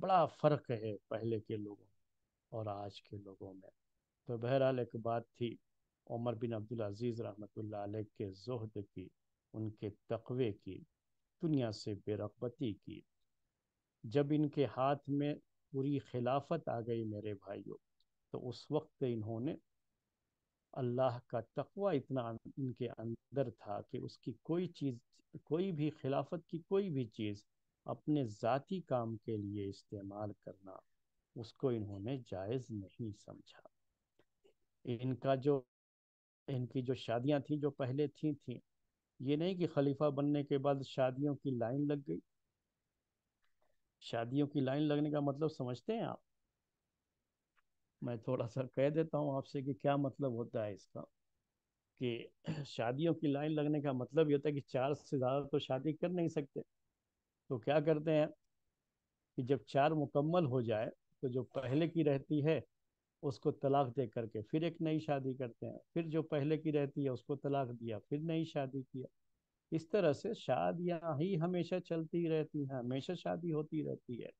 बड़ा फ़र्क है पहले के लोगों और आज के लोगों में तो बहरहाल एक बात थी उमर बिन अब्दुल अजीज़ रहमत के जहद की उनके तकवे की दुनिया से बेरगबती की जब इनके हाथ में पूरी खिलाफत आ गई मेरे भाइयों तो उस वक्त इन्होंने अल्लाह का तकवा इतना अं-, इनके अंदर था कि उसकी कोई चीज़ कोई भी खिलाफत की कोई भी चीज़ अपने ज़ाती काम के लिए इस्तेमाल करना उसको इन्होंने जायज नहीं समझा इनका जो इनकी जो शादियां थी जो पहले थी थी ये नहीं कि खलीफा बनने के बाद शादियों की लाइन लग गई शादियों की लाइन लगने का मतलब समझते हैं आप मैं थोड़ा सा कह देता हूँ आपसे कि क्या मतलब होता है इसका कि शादियों की लाइन लगने का मतलब ये होता है कि चार से ज़्यादा तो शादी कर नहीं सकते तो क्या करते हैं कि जब चार मुकम्मल हो जाए तो जो पहले की रहती है उसको तलाक दे करके फिर एक नई शादी करते हैं फिर जो पहले की रहती है उसको तलाक दिया फिर नई शादी किया इस तरह से शादियां ही हमेशा चलती रहती हैं हमेशा शादी होती रहती है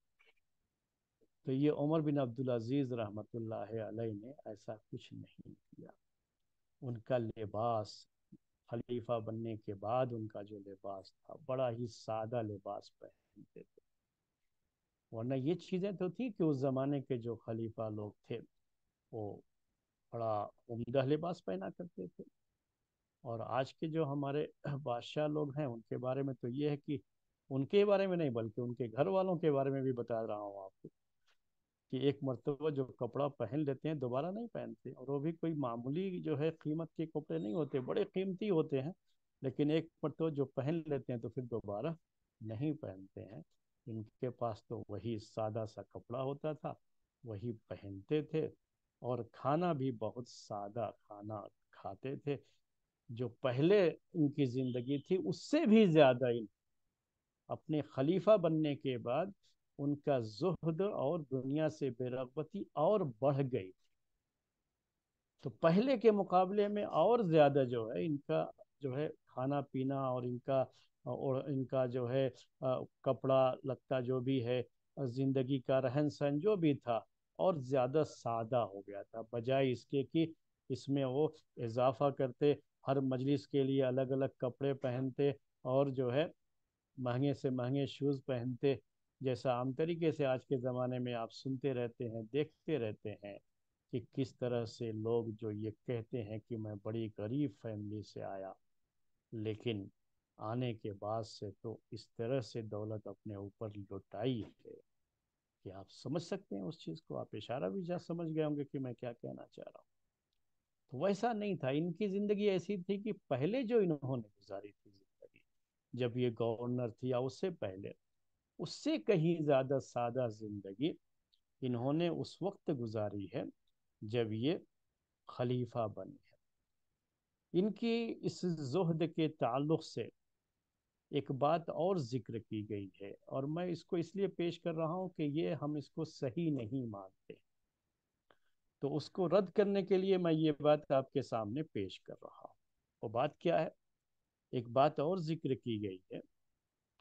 तो ये उमर बिन अब्दुल अजीज रहमत ने ऐसा कुछ नहीं किया उनका लिबास खलीफा बनने के बाद उनका जो लिबास था बड़ा ही सादा लिबास पहनते थे वरना ये चीज़ें तो थी कि उस ज़माने के जो खलीफा लोग थे वो बड़ा उमदा लिबास पहना करते थे और आज के जो हमारे बादशाह लोग हैं उनके बारे में तो ये है कि उनके बारे में नहीं बल्कि उनके घर वालों के बारे में भी बता रहा हूँ आपको कि एक मरतबा जो कपड़ा पहन लेते हैं दोबारा नहीं पहनते और वो भी कोई मामूली जो है कीमत के कपड़े नहीं होते बड़े कीमती होते हैं लेकिन एक मरतबा जो पहन लेते हैं तो फिर दोबारा नहीं पहनते हैं इनके पास तो वही सादा सा कपड़ा होता था वही पहनते थे और खाना भी बहुत सादा खाना खाते थे जो पहले इनकी ज़िंदगी थी उससे भी ज़्यादा इन अपने खलीफा बनने के बाद उनका जुहद और दुनिया से बेरगबती और बढ़ गई थी तो पहले के मुकाबले में और ज़्यादा जो है इनका जो है खाना पीना और इनका और इनका जो है कपड़ा लगता जो भी है ज़िंदगी का रहन सहन जो भी था और ज़्यादा सादा हो गया था बजाय इसके कि इसमें वो इजाफा करते हर मजलिस के लिए अलग अलग कपड़े पहनते और जो है महंगे से महंगे शूज़ पहनते जैसा आम तरीके से आज के ज़माने में आप सुनते रहते हैं देखते रहते हैं कि किस तरह से लोग जो ये कहते हैं कि मैं बड़ी गरीब फैमिली से आया लेकिन आने के बाद से तो इस तरह से दौलत अपने ऊपर लुटाई है कि आप समझ सकते हैं उस चीज़ को आप इशारा भी जा समझ गए होंगे कि मैं क्या कहना चाह रहा हूँ तो वैसा नहीं था इनकी ज़िंदगी ऐसी थी कि पहले जो इन्होंने गुजारी थी ज़िंदगी जब ये गवर्नर थी या उससे पहले उससे कहीं ज़्यादा सादा ज़िंदगी इन्होंने उस वक्त गुजारी है जब ये खलीफा बने इनकी इस जहद के ताल्लुक से एक बात और जिक्र की गई है और मैं इसको इसलिए पेश कर रहा हूँ कि ये हम इसको सही नहीं मानते तो उसको रद्द करने के लिए मैं ये बात आपके सामने पेश कर रहा हूँ वो बात क्या है एक बात और जिक्र की गई है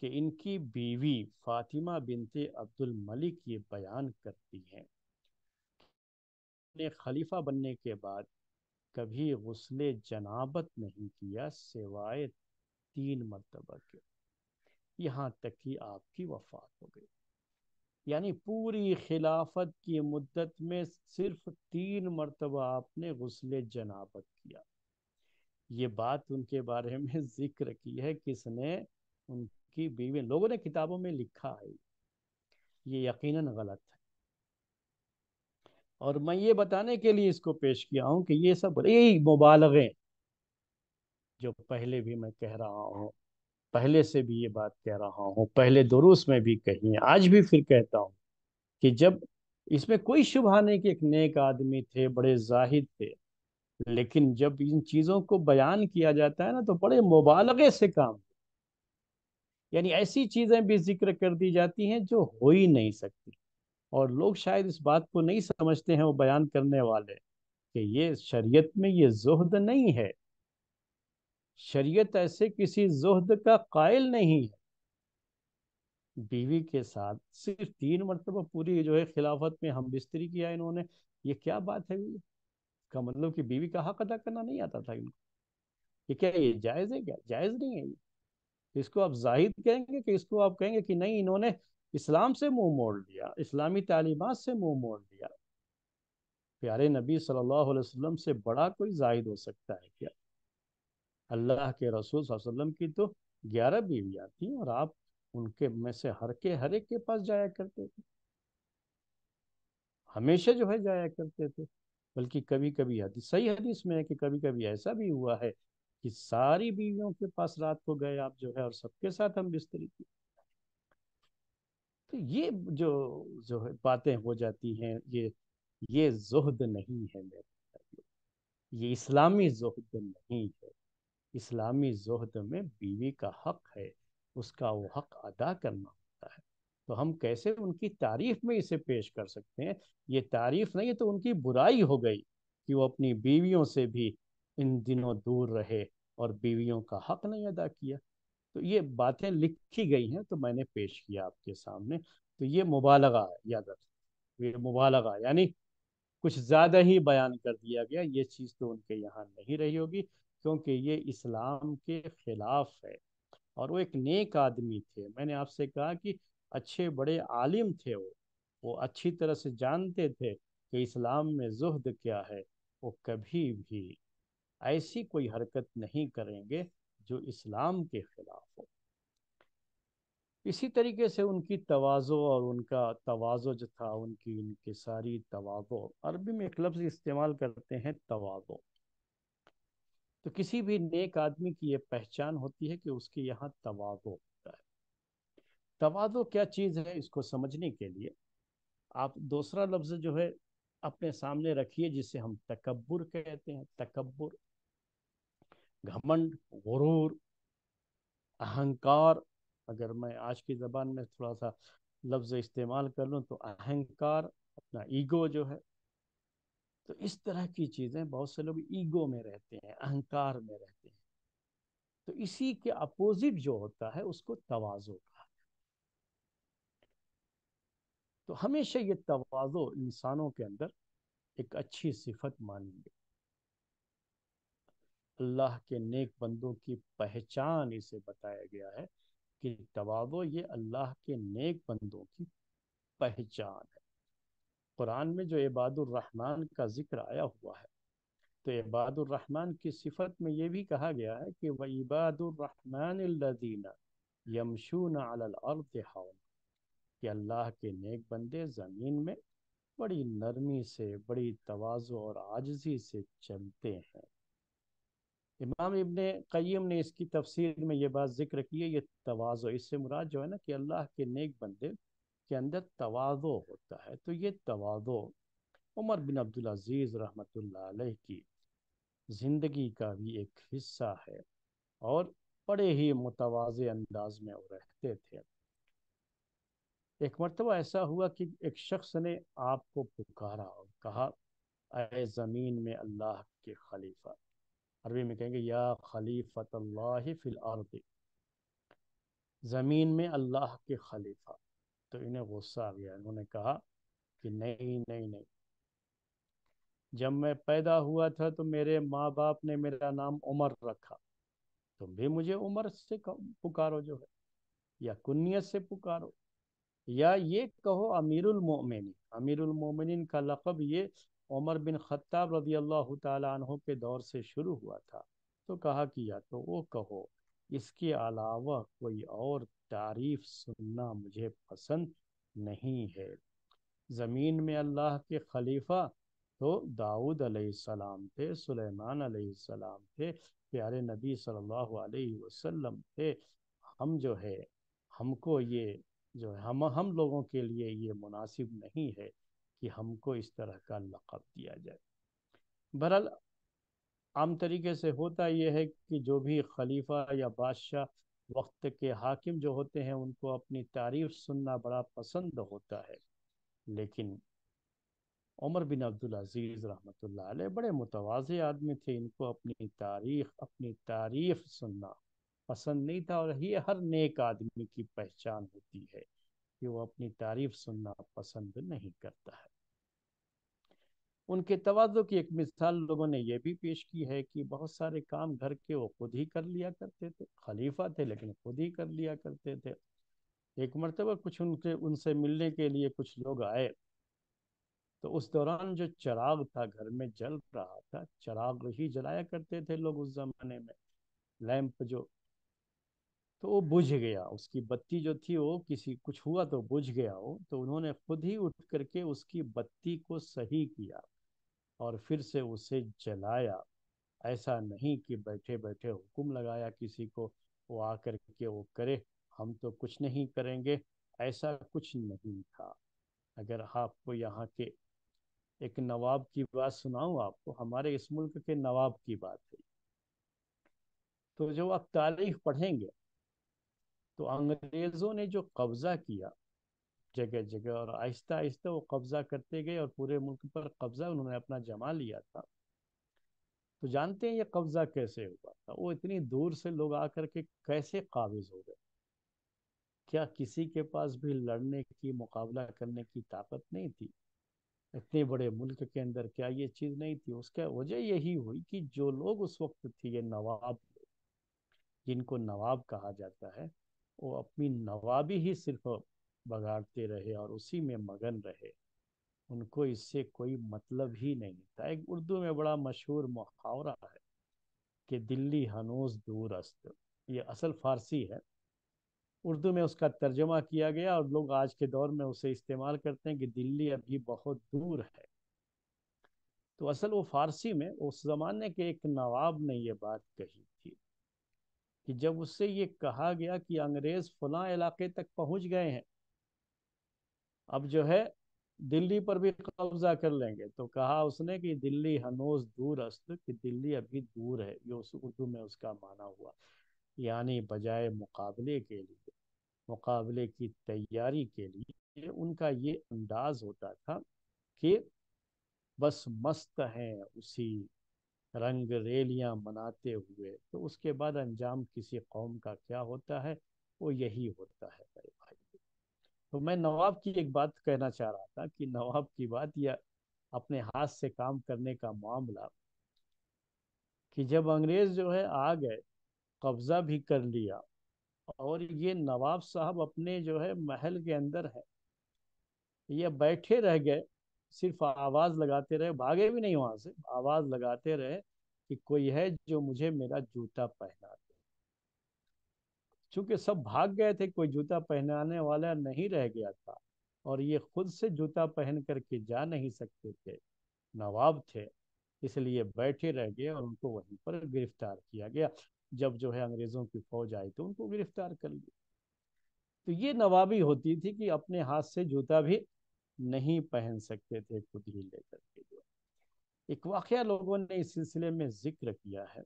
कि इनकी बीवी फातिमा बिनते अब्दुल मलिक ये बयान करती हैं ने खलीफा बनने के बाद कभी गुसले जनाबत नहीं किया सिवाय तीन मरतबा क्यों यहाँ तक कि आपकी वफात हो गई यानी पूरी खिलाफत की मुद्दत में सिर्फ तीन मरतबा आपने गसल जनाबत किया ये बात उनके बारे में जिक्र की है किसने उनकी बीवी लोगों ने किताबों में लिखा है ये यकीनन गलत है और मैं ये बताने के लिए इसको पेश किया हूँ कि ये सब यही मुबालगें जो पहले भी मैं कह रहा हूँ पहले से भी ये बात कह रहा हूँ पहले दुरुस्त में भी कही है आज भी फिर कहता हूँ कि जब इसमें कोई शुभा नहीं कि एक नेक आदमी थे बड़े जाहिद थे लेकिन जब इन चीज़ों को बयान किया जाता है ना तो बड़े मुबालगे से काम यानी ऐसी चीज़ें भी जिक्र कर दी जाती हैं जो हो ही नहीं सकती और लोग शायद इस बात को नहीं समझते हैं वो बयान करने वाले कि ये शरीयत में ये जोहद नहीं है शरीयत ऐसे किसी जोहद का कायल नहीं है बीवी के साथ सिर्फ तीन मरतबा पूरी जो है खिलाफत में हम बिस्तरी किया इन्होंने ये क्या बात है भी? का मतलब कि बीवी का हक अदा करना नहीं आता था इनको ये क्या ये जायज़ है क्या जायज़ नहीं है ये इसको आप जाहिद कहेंगे कि इसको आप कहेंगे कि नहीं इन्होंने इस्लाम से मुंह मोड़ लिया इस्लामी तालीमत से मुंह मोड़ लिया प्यारे नबी सल्लल्लाहु अलैहि वसल्लम से बड़ा कोई जाहिद हो सकता है क्या अल्लाह के रसूल वसल्लम की तो ग्यारह बीवियाँ थीं और आप उनके में से हर के हर एक के पास जाया करते थे हमेशा जो है जाया करते थे बल्कि कभी कभी हदीस सही हदीस में है कि कभी कभी ऐसा भी हुआ है कि सारी बीवियों के पास रात को गए आप जो है और सबके साथ हम बिस्तरी की तो ये जो जो है बातें हो जाती हैं ये ये जोहद नहीं है मेरे ये इस्लामी जोहद नहीं है इस्लामी जहद में बीवी का हक है उसका वो हक अदा करना होता है तो हम कैसे उनकी तारीफ में इसे पेश कर सकते हैं ये तारीफ नहीं तो उनकी बुराई हो गई कि वो अपनी बीवियों से भी इन दिनों दूर रहे और बीवियों का हक नहीं अदा किया तो ये बातें लिखी गई हैं तो मैंने पेश किया आपके सामने तो ये मुबालगा याद रखें ये मुबालगा यानी कुछ ज़्यादा ही बयान कर दिया गया ये चीज़ तो उनके यहाँ नहीं रही होगी क्योंकि ये इस्लाम के खिलाफ है और वो एक नेक आदमी थे मैंने आपसे कहा कि अच्छे बड़े आलिम थे वो वो अच्छी तरह से जानते थे कि इस्लाम में जुहद क्या है वो कभी भी ऐसी कोई हरकत नहीं करेंगे जो इस्लाम के खिलाफ हो इसी तरीके से उनकी तवाज़ो और उनका तवाज़ो जो था उनकी उनकी सारी तवाज़ो अरबी में एक लफ्ज़ इस्तेमाल करते हैं तवाज़ो तो किसी भी नेक आदमी की ये पहचान होती है कि उसके यहाँ तवादो होता है तवादो क्या चीज़ है इसको समझने के लिए आप दूसरा लफ्ज़ जो है अपने सामने रखिए जिसे हम तकबर कहते हैं तकबर घमंड गुरूर अहंकार अगर मैं आज की ज़बान में थोड़ा सा लफ्ज़ इस्तेमाल कर लूँ तो अहंकार अपना ईगो जो है तो इस तरह की चीज़ें बहुत से लोग ईगो में रहते हैं अहंकार में रहते हैं तो इसी के अपोजिट जो होता है उसको तवाजो कहा तो हमेशा ये तवाजो इंसानों के अंदर एक अच्छी सिफत मानी गई अल्लाह के नेक बंदों की पहचान इसे बताया गया है कि तवाजो ये अल्लाह के नेक बंदों की पहचान है कुरान में जो इबादुर्रहमान का जिक्र आया हुआ है तो इबादुर्रहमान की सिफत में ये भी कहा गया है कि वह इबादुर्रहमानदीना यमशून अलर्द हाउन कि अल्लाह के नेक बंदे ज़मीन में बड़ी नरमी से बड़ी तोज़ो और आजजी से चलते हैं इमाम इबन कईम ने इसकी तफसीर में ये बात जिक्र की है ये तोज़ो इससे मुराद जो है ना कि अल्लाह के नेक बंदे के अंदर तवाज़ो होता है तो ये तवाज़ो उमर बिन अब्दुल अजीज रहमत की ज़िंदगी का भी एक हिस्सा है और बड़े ही मुतवाज़ अंदाज में वो रहते थे एक मरतबा ऐसा हुआ कि एक शख्स ने आपको पुकारा और कहा अय ज़मीन में अल्लाह के खलीफा अरबी में कहेंगे या खलीफत फिल ज़मीन में अल्लाह के खलीफा तो इन्हें गुस्सा आ गया इन्होंने कहा कि नहीं नहीं नहीं जब मैं पैदा हुआ था तो मेरे माँ बाप ने मेरा नाम उमर रखा तुम भी मुझे उमर से पुकारो जो है या कुन्नियत से पुकारो या ये कहो अमीरुल मोमिन अमीरुल मोमिनीन का लक़ब ये उमर बिन खत्ताब रजी अल्लाह तहों के दौर से शुरू हुआ था तो कहा कि या तो वो कहो इसके अलावा कोई और तारीफ सुनना मुझे पसंद नहीं है ज़मीन में अल्लाह के खलीफा तो दाऊद अलैहिस्सलाम थे सुलेमान अलैहिस्सलाम थे प्यारे नबी सल्लल्लाहु अलैहि वसल्लम थे हम जो है हमको ये जो है हम हम लोगों के लिए ये मुनासिब नहीं है कि हमको इस तरह का लक़ब दिया जाए बहरहाल आम तरीके से होता यह है कि जो भी खलीफा या बादशाह वक्त के हाकिम जो होते हैं उनको अपनी तारीफ सुनना बड़ा पसंद होता है लेकिन उमर बिन अब्दुल अजीज़ अलैह बड़े मुतवाज़ आदमी थे इनको अपनी तारीख अपनी तारीफ सुनना पसंद नहीं था और ये हर नेक आदमी की पहचान होती है कि वो अपनी तारीफ सुनना पसंद नहीं करता है उनके तोज़ो की एक मिसाल लोगों ने यह भी पेश की है कि बहुत सारे काम घर के वो खुद ही कर लिया करते थे खलीफा थे लेकिन खुद ही कर लिया करते थे एक मरतबा कुछ उनके उनसे मिलने के लिए कुछ लोग आए तो उस दौरान जो चराग था घर में जल रहा था चराग ही जलाया करते थे लोग उस जमाने में लैंप जो तो वो बुझ गया उसकी बत्ती जो थी वो किसी कुछ हुआ तो बुझ गया वो तो उन्होंने खुद ही उठ करके उसकी बत्ती को सही किया और फिर से उसे जलाया ऐसा नहीं कि बैठे बैठे हुक्म लगाया किसी को वो आकर के वो करे हम तो कुछ नहीं करेंगे ऐसा कुछ नहीं था अगर आपको यहाँ के एक नवाब की बात सुनाऊं आपको हमारे इस मुल्क के नवाब की बात है तो जब आप तारीख पढ़ेंगे तो अंग्रेजों ने जो कब्जा किया जगह जगह और आहिस्ता आहिस्ता वो कब्जा करते गए और पूरे मुल्क पर कब्जा उन्होंने अपना जमा लिया था तो जानते हैं ये कब्जा कैसे हुआ था वो इतनी दूर से लोग आकर के कैसे काबिज हो गए क्या किसी के पास भी लड़ने की मुकाबला करने की ताकत नहीं थी इतने बड़े मुल्क के अंदर क्या ये चीज़ नहीं थी उसका वजह यही हुई कि जो लोग उस वक्त थे ये नवाब जिनको नवाब कहा जाता है वो अपनी नवाबी ही सिर्फ बगाड़ते रहे और उसी में मगन रहे उनको इससे कोई मतलब ही नहीं था एक उर्दू में बड़ा मशहूर मुहावरा है कि दिल्ली हनोज दूरस्त ये असल फारसी है उर्दू में उसका तर्जमा किया गया और लोग आज के दौर में उसे इस्तेमाल करते हैं कि दिल्ली अभी बहुत दूर है तो असल वो फारसी में उस ज़माने के एक नवाब ने ये बात कही थी कि जब उससे ये कहा गया कि अंग्रेज़ फलां इलाके तक पहुंच गए हैं अब जो है दिल्ली पर भी कब्जा कर लेंगे तो कहा उसने कि दिल्ली हनोज दूर अस्त कि दिल्ली अभी दूर है ये उस उर्दू में उसका माना हुआ यानी बजाय मुकाबले के लिए मुकाबले की तैयारी के लिए उनका ये अंदाज होता था कि बस मस्त हैं उसी रंग रेलियां मनाते हुए तो उसके बाद अंजाम किसी कौम का क्या होता है वो यही होता है मेरे भाई तो मैं नवाब की एक बात कहना चाह रहा था कि नवाब की बात या अपने हाथ से काम करने का मामला कि जब अंग्रेज जो है आ गए कब्जा भी कर लिया और ये नवाब साहब अपने जो है महल के अंदर है ये बैठे रह गए सिर्फ आवाज लगाते रहे भागे भी नहीं वहां से आवाज लगाते रहे कि कोई है जो मुझे मेरा जूता पहना चूंकि सब भाग गए थे कोई जूता पहनाने वाला नहीं रह गया था और ये खुद से जूता पहन करके जा नहीं सकते थे नवाब थे इसलिए बैठे रह गए और उनको वहीं पर गिरफ्तार किया गया जब जो है अंग्रेजों की फौज आई तो उनको गिरफ्तार कर लिया तो ये नवाबी होती थी कि अपने हाथ से जूता भी नहीं पहन सकते थे खुद ही लेकर के जो एक वाक़ लोगों ने इस सिलसिले में जिक्र किया है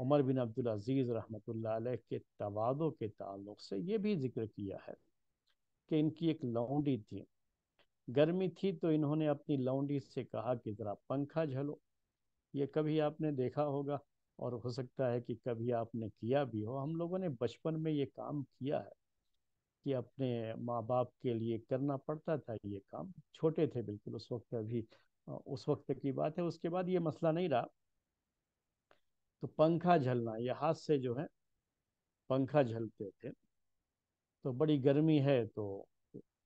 उमर बिन अब्दुल रहमतुल्लाह रहमत के तवादों के ताल्लुक से ये भी जिक्र किया है कि इनकी एक लौंडी थी गर्मी थी तो इन्होंने अपनी लौंडी से कहा कि ज़रा पंखा झलो ये कभी आपने देखा होगा और हो सकता है कि कभी आपने किया भी हो हम लोगों ने बचपन में ये काम किया है कि अपने माँ बाप के लिए करना पड़ता था ये काम छोटे थे बिल्कुल उस वक्त अभी उस वक्त की बात है उसके बाद ये मसला नहीं रहा तो पंखा झलना ये हाथ से जो है पंखा झलते थे तो बड़ी गर्मी है तो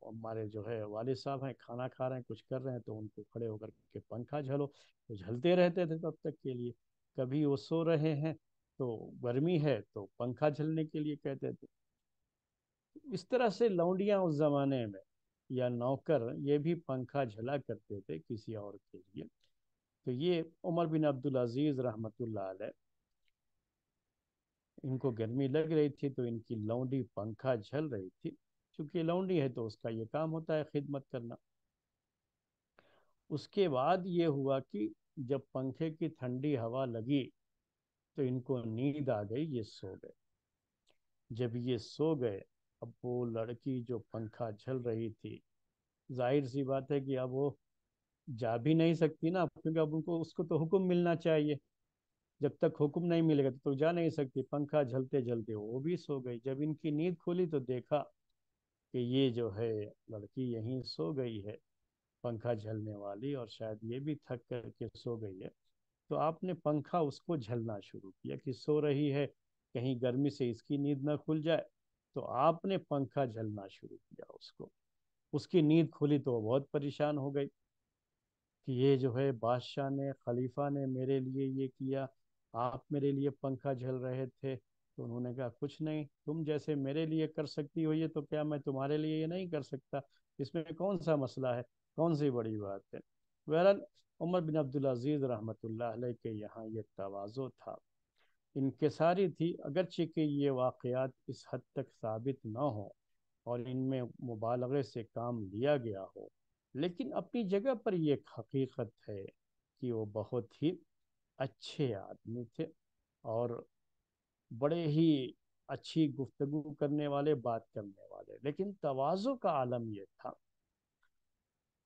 हमारे जो है वाले साहब हैं खाना खा रहे हैं कुछ कर रहे हैं तो उनको खड़े होकर के पंखा झलो तो झलते रहते थे तब तक के लिए कभी वो सो रहे हैं तो गर्मी है तो पंखा झलने के लिए कहते थे इस तरह से लौंडियाँ उस ज़माने में या नौकर ये भी पंखा झला करते थे किसी और के लिए तो ये उमर बिन अब्दुल अजीज़ रहमतुल्लाह अलैह इनको गर्मी लग रही थी तो इनकी लौंडी पंखा झल रही थी क्योंकि लौंडी है तो उसका ये काम होता है खिदमत करना उसके बाद ये हुआ कि जब पंखे की ठंडी हवा लगी तो इनको नींद आ गई ये सो गए जब ये सो गए अब वो लड़की जो पंखा झल रही थी जाहिर सी बात है कि अब वो जा भी नहीं सकती ना क्योंकि अब उनको उसको तो हुक्म मिलना चाहिए जब तक हुक्म नहीं मिलेगा तो, तो जा नहीं सकती पंखा झलते झलते वो भी सो गई जब इनकी नींद खोली तो देखा कि ये जो है लड़की यहीं सो गई है पंखा झलने वाली और शायद ये भी थक करके सो गई है तो आपने पंखा उसको झलना शुरू किया कि सो रही है कहीं गर्मी से इसकी नींद ना खुल जाए तो आपने पंखा झलना शुरू किया उसको उसकी नींद खुली तो वो बहुत परेशान हो गई कि ये जो है बादशाह ने खलीफा ने मेरे लिए ये किया आप मेरे लिए पंखा झल रहे थे तो उन्होंने कहा कुछ नहीं तुम जैसे मेरे लिए कर सकती हो ये तो क्या मैं तुम्हारे लिए ये नहीं कर सकता इसमें कौन सा मसला है कौन सी बड़ी बात है बहरहाल उमर बिन अजीज रहमत के यहाँ ये तोज़ो था इनकसारी थी अगरचे कि ये वाक़ात इस हद तक साबित ना हो और इनमें मुबालगे से काम लिया गया हो लेकिन अपनी जगह पर यह हकीकत है कि वो बहुत ही अच्छे आदमी थे और बड़े ही अच्छी गुफ्तगु करने वाले बात करने वाले लेकिन तोज़ो का आलम यह था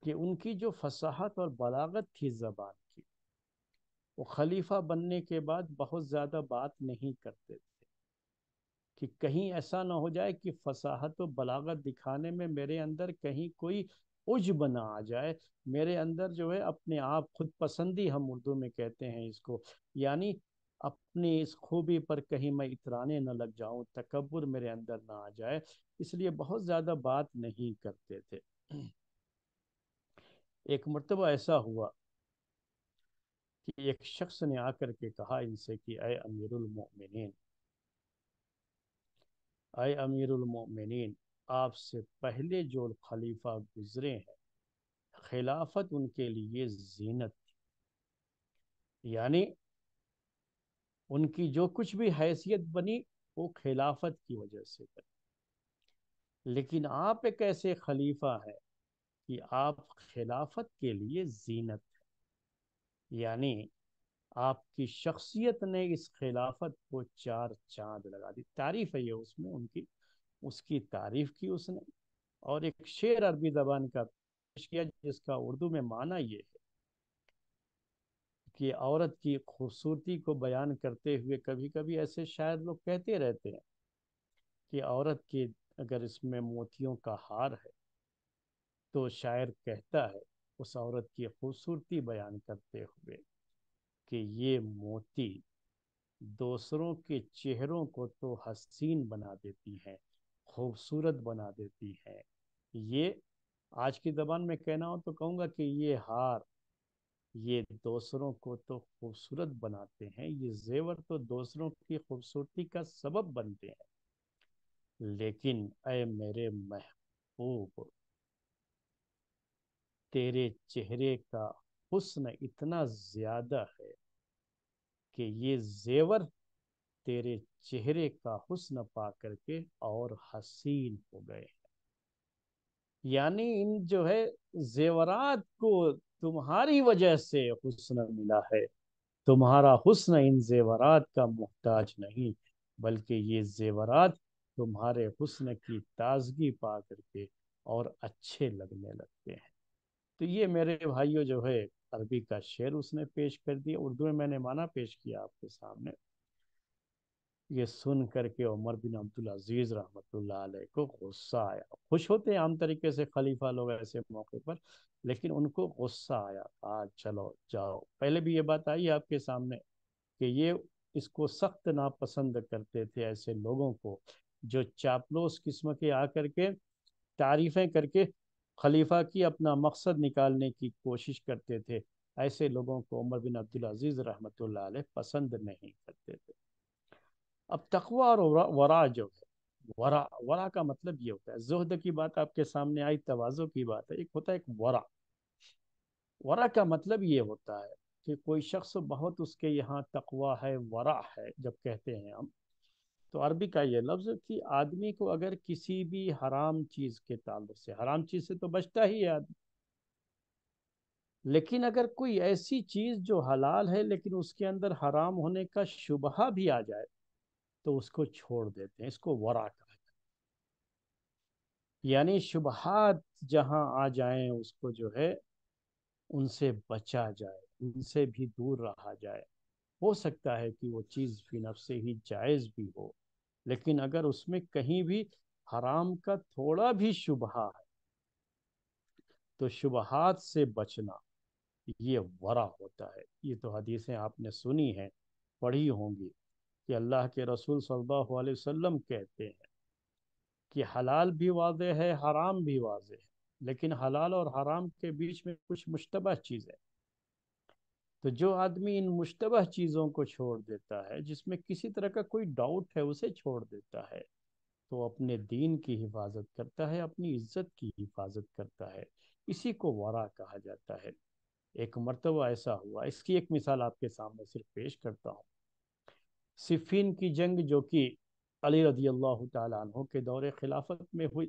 कि उनकी जो फसाहत और बलागत थी ज़बान की वो खलीफा बनने के बाद बहुत ज़्यादा बात नहीं करते थे कि कहीं ऐसा ना हो जाए कि फसाहत और बलागत दिखाने में मेरे अंदर कहीं कोई उजब ना आ जाए मेरे अंदर जो है अपने आप खुद पसंदी हम उर्दू में कहते हैं इसको यानी अपनी इस खूबी पर कहीं मैं इतराने न लग जाऊं तकबर मेरे अंदर ना आ जाए इसलिए बहुत ज़्यादा बात नहीं करते थे एक मरतबा ऐसा हुआ कि एक शख्स ने आकर के कहा इनसे कि अय अमीरुलमिन अय अमीरुलमिन आपसे पहले जो खलीफा गुजरे हैं खिलाफत उनके लिए जीनत थी यानी उनकी जो कुछ भी हैसियत बनी वो खिलाफत की वजह से बनी लेकिन आप एक ऐसे खलीफा हैं कि आप खिलाफत के लिए जीनत हैं यानी आपकी शख्सियत ने इस खिलाफत को चार चांद लगा दी तारीफ है ये उसमें उनकी उसकी तारीफ की उसने और एक शेर अरबी जबान का पेश किया जिसका उर्दू में माना ये है कि औरत की खूबसूरती को बयान करते हुए कभी कभी ऐसे शायद लोग कहते रहते हैं कि औरत के अगर इसमें मोतियों का हार है तो शायर कहता है उस औरत की खूबसूरती बयान करते हुए कि ये मोती दूसरों के चेहरों को तो हसीन बना देती हैं खूबसूरत बना देती है ये आज की जबान में कहना हो तो कहूँगा कि ये हार ये दूसरों को तो खूबसूरत बनाते हैं ये जेवर तो दूसरों की खूबसूरती का सबब बनते हैं लेकिन अय मेरे महबूब तेरे चेहरे का हुस्न इतना ज्यादा है कि ये जेवर तेरे चेहरे का हुस्न पा करके और हसीन हो गए यानी इन जो है जेवरात को तुम्हारी वजह से हुस्न मिला है तुम्हारा हुस्न इन जेवरात का मोहताज नहीं बल्कि ये जेवरात तुम्हारे हुस्न की ताजगी पा करके और अच्छे लगने लगते हैं तो ये मेरे भाइयों जो है अरबी का शेर उसने पेश कर दिया उर्दू में मैंने माना पेश किया आपके सामने ये सुन करके उमर बिन अब्दुल अजीज़ रहमत को गुस्सा आया खुश होते आम तरीके से खलीफा लोग ऐसे मौके पर लेकिन उनको गुस्सा आया कहा चलो जाओ पहले भी ये बात आई आपके सामने कि ये इसको सख्त नापसंद करते थे ऐसे लोगों को जो चापलूस किस्म के आकर के तारीफें करके खलीफा की अपना मकसद निकालने की कोशिश करते थे ऐसे लोगों को उमर बिन अब्दुल अजीज़ रहमत पसंद नहीं करते थे अब तकवा और वरा जो है वरा वरा का मतलब ये होता है जोहद की बात आपके सामने आई तोज़ो की बात है एक होता है एक वरा वरा का मतलब ये होता है कि कोई शख्स बहुत उसके यहाँ तकवा है वरा है जब कहते हैं हम तो अरबी का ये लफ्ज़ कि आदमी को अगर किसी भी हराम चीज़ के ताल्लुक से हराम चीज़ से तो बचता ही है आदमी लेकिन अगर कोई ऐसी चीज़ जो हलाल है लेकिन उसके अंदर हराम होने का शुबा भी आ जाए तो उसको छोड़ देते हैं इसको वरा कहा जाता है यानी शुभहात जहाँ आ जाए उसको जो है उनसे बचा जाए उनसे भी दूर रहा जाए हो सकता है कि वो चीज़ फिर नफसे ही जायज़ भी हो लेकिन अगर उसमें कहीं भी हराम का थोड़ा भी शुबहा है तो शुबहात से बचना ये वरा होता है ये तो हदीसें आपने सुनी हैं पढ़ी होंगी कि अल्लाह के रसूल सल्लल्लाहु अलैहि वसल्लम कहते हैं कि हलाल भी वाज है हराम भी वाज है लेकिन हलाल और हराम के बीच में कुछ मुशतबा चीज़ है तो जो आदमी इन मुशतबा चीज़ों को छोड़ देता है जिसमें किसी तरह का कोई डाउट है उसे छोड़ देता है तो अपने दीन की हिफाजत करता है अपनी इज्जत की हिफाजत करता है इसी को वरा कहा जाता है एक मरतबा ऐसा हुआ इसकी एक मिसाल आपके सामने सिर्फ पेश करता हूँ सिफिन की जंग जो कि अली रदी अल्लाह तहों के दौर खिलाफत में हुई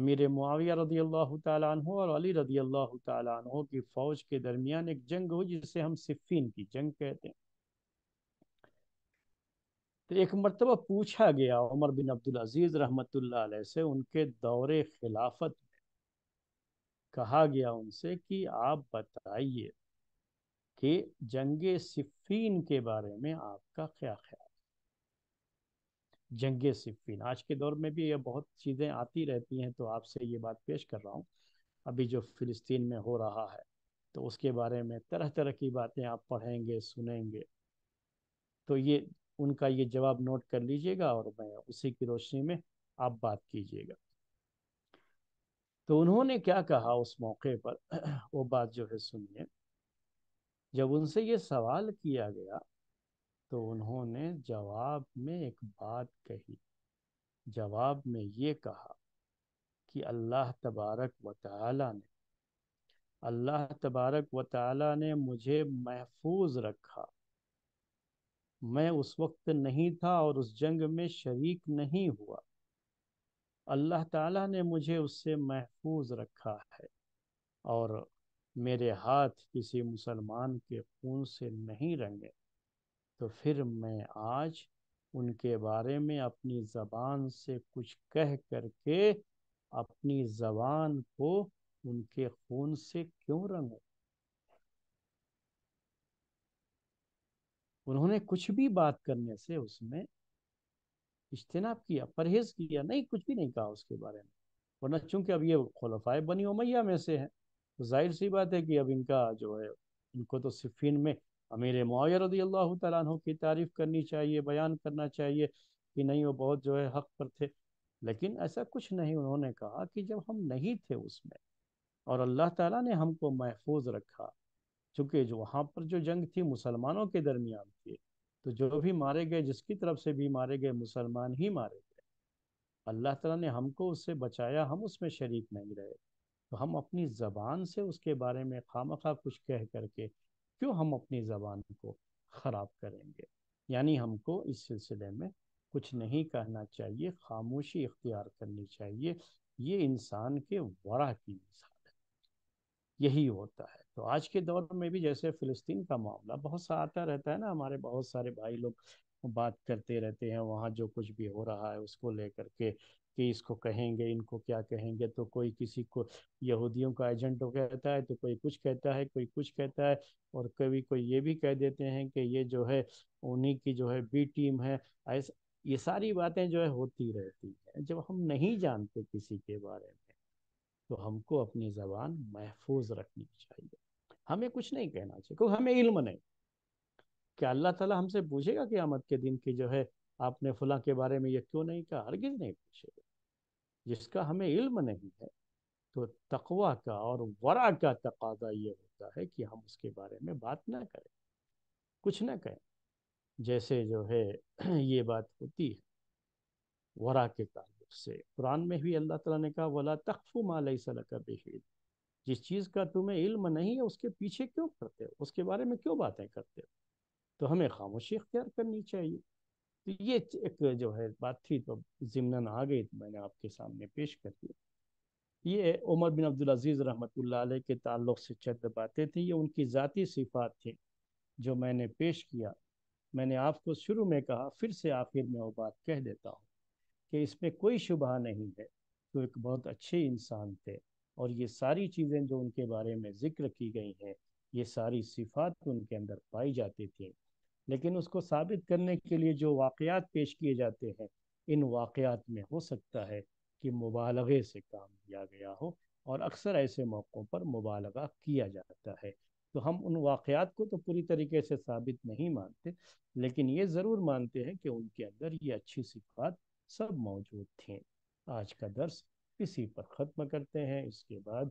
अमीर मुआविया रदी अल्लाह तहों और अली रदी अल्लाह तहों की फ़ौज के दरमियान एक जंग हुई जिसे हम सिफीन की जंग कहते हैं तो एक मरतबा पूछा गया उमर बिन अब्दुल अजीज़ रहमत से उनके दौरे खिलाफत में कहा गया उनसे कि आप बताइए कि जंग सिफ़ीन के बारे में आपका क्या ख्याल जंग सिफ़ीन आज के दौर में भी ये बहुत चीज़ें आती रहती हैं तो आपसे ये बात पेश कर रहा हूँ अभी जो फ़िलिस्तीन में हो रहा है तो उसके बारे में तरह तरह की बातें आप पढ़ेंगे सुनेंगे तो ये उनका ये जवाब नोट कर लीजिएगा और मैं उसी की रोशनी में आप बात कीजिएगा तो उन्होंने क्या कहा उस मौके पर वो बात जो है सुनिए जब उनसे ये सवाल किया गया तो उन्होंने जवाब में एक बात कही जवाब में ये कहा कि अल्लाह तबारक व ताली ने अल्लाह तबारक व ताली ने मुझे महफूज रखा मैं उस वक्त नहीं था और उस जंग में शरीक नहीं हुआ अल्लाह ताला ने मुझे उससे महफूज रखा है और मेरे हाथ किसी मुसलमान के खून से नहीं रंगे तो फिर मैं आज उनके बारे में अपनी ज़बान से कुछ कह करके अपनी ज़बान को उनके खून से क्यों रंगू उन्होंने कुछ भी बात करने से उसमें इज्तनाब किया परहेज किया नहीं कुछ भी नहीं कहा उसके बारे में वरना चूंकि अब ये खुलफाए बनी उमैया में से हैं तो जाहिर सी बात है कि अब इनका जो है इनको तो सिफिन में अमीर माया रदी अल्लाह तु की तारीफ़ करनी चाहिए बयान करना चाहिए कि नहीं वो बहुत जो है हक पर थे लेकिन ऐसा कुछ नहीं उन्होंने कहा कि जब हम नहीं थे उसमें और अल्लाह ताला ने हमको महफूज रखा चूँकि जो वहाँ पर जो जंग थी मुसलमानों के दरमियान थी तो जो भी मारे गए जिसकी तरफ से भी मारे गए मुसलमान ही मारे गए अल्लाह ताला ने हमको उससे बचाया हम उसमें शरीक नहीं रहे तो हम अपनी ज़बान से उसके बारे में खाम खा कुछ कह करके क्यों हम अपनी ज़बान को ख़राब करेंगे यानी हमको इस सिलसिले में कुछ नहीं कहना चाहिए खामोशी इख्तियार करनी चाहिए ये इंसान के वरा की मिसाल है यही होता है तो आज के दौर में भी जैसे फ़िलिस्तीन का मामला बहुत सा आता रहता है ना हमारे बहुत सारे भाई लोग बात करते रहते हैं वहाँ जो कुछ भी हो रहा है उसको लेकर के कि इसको कहेंगे इनको क्या कहेंगे तो कोई किसी को यहूदियों का एजेंट कहता है तो कोई कुछ कहता है कोई कुछ कहता है और कभी कोई ये भी कह देते हैं कि ये जो है उन्हीं की जो है बी टीम है ऐसा ये सारी बातें जो है होती रहती है जब हम नहीं जानते किसी के बारे में तो हमको अपनी ज़बान महफूज रखनी चाहिए हमें कुछ नहीं कहना चाहिए क्योंकि हमें इल्म नहीं क्या अल्लाह ताला हमसे पूछेगा कि आमद के दिन की जो है आपने फुला के बारे में ये क्यों नहीं कहा अर्गिज नहीं पूछेगा जिसका हमें इल्म नहीं है तो तकवा का और वरा का तकाजा ये होता है कि हम उसके बारे में बात ना करें कुछ ना कहें जैसे जो है ये बात होती है वरा के ताल्लुक से कुरान में भी अल्लाह ताला ने कहा वला तखफ़ु मालई सला का बेहिल जिस चीज़ का तुम्हें इल्म नहीं है उसके पीछे क्यों करते हो उसके बारे में क्यों बातें करते हो तो हमें खामोशी अख्तियार करनी चाहिए तो ये एक जो है बात थी तो जिमनन आ गई तो मैंने आपके सामने पेश कर दिया ये उमर बिन अब्दुल अजीज़ रहमत के ताल्लुक से चंद बातें थी ये उनकी ज़ाती सिफात थी जो मैंने पेश किया मैंने आपको शुरू में कहा फिर से आखिर में वो बात कह देता हूँ कि इसमें कोई शुबा नहीं है तो एक बहुत अच्छे इंसान थे और ये सारी चीज़ें जो उनके बारे में ज़िक्र की गई हैं ये सारी सिफात उनके अंदर पाई जाती थी लेकिन उसको साबित करने के लिए जो वाक़ पेश किए जाते हैं इन वाक़ात में हो सकता है कि मुबालगे से काम लिया गया हो और अक्सर ऐसे मौक़ों पर मुबालगा किया जाता है तो हम उन वाक़ात को तो पूरी तरीके से साबित नहीं मानते लेकिन ये ज़रूर मानते हैं कि उनके अंदर ये अच्छी सिफात सब मौजूद थी आज का दर्स इसी पर ख़त्म करते हैं इसके बाद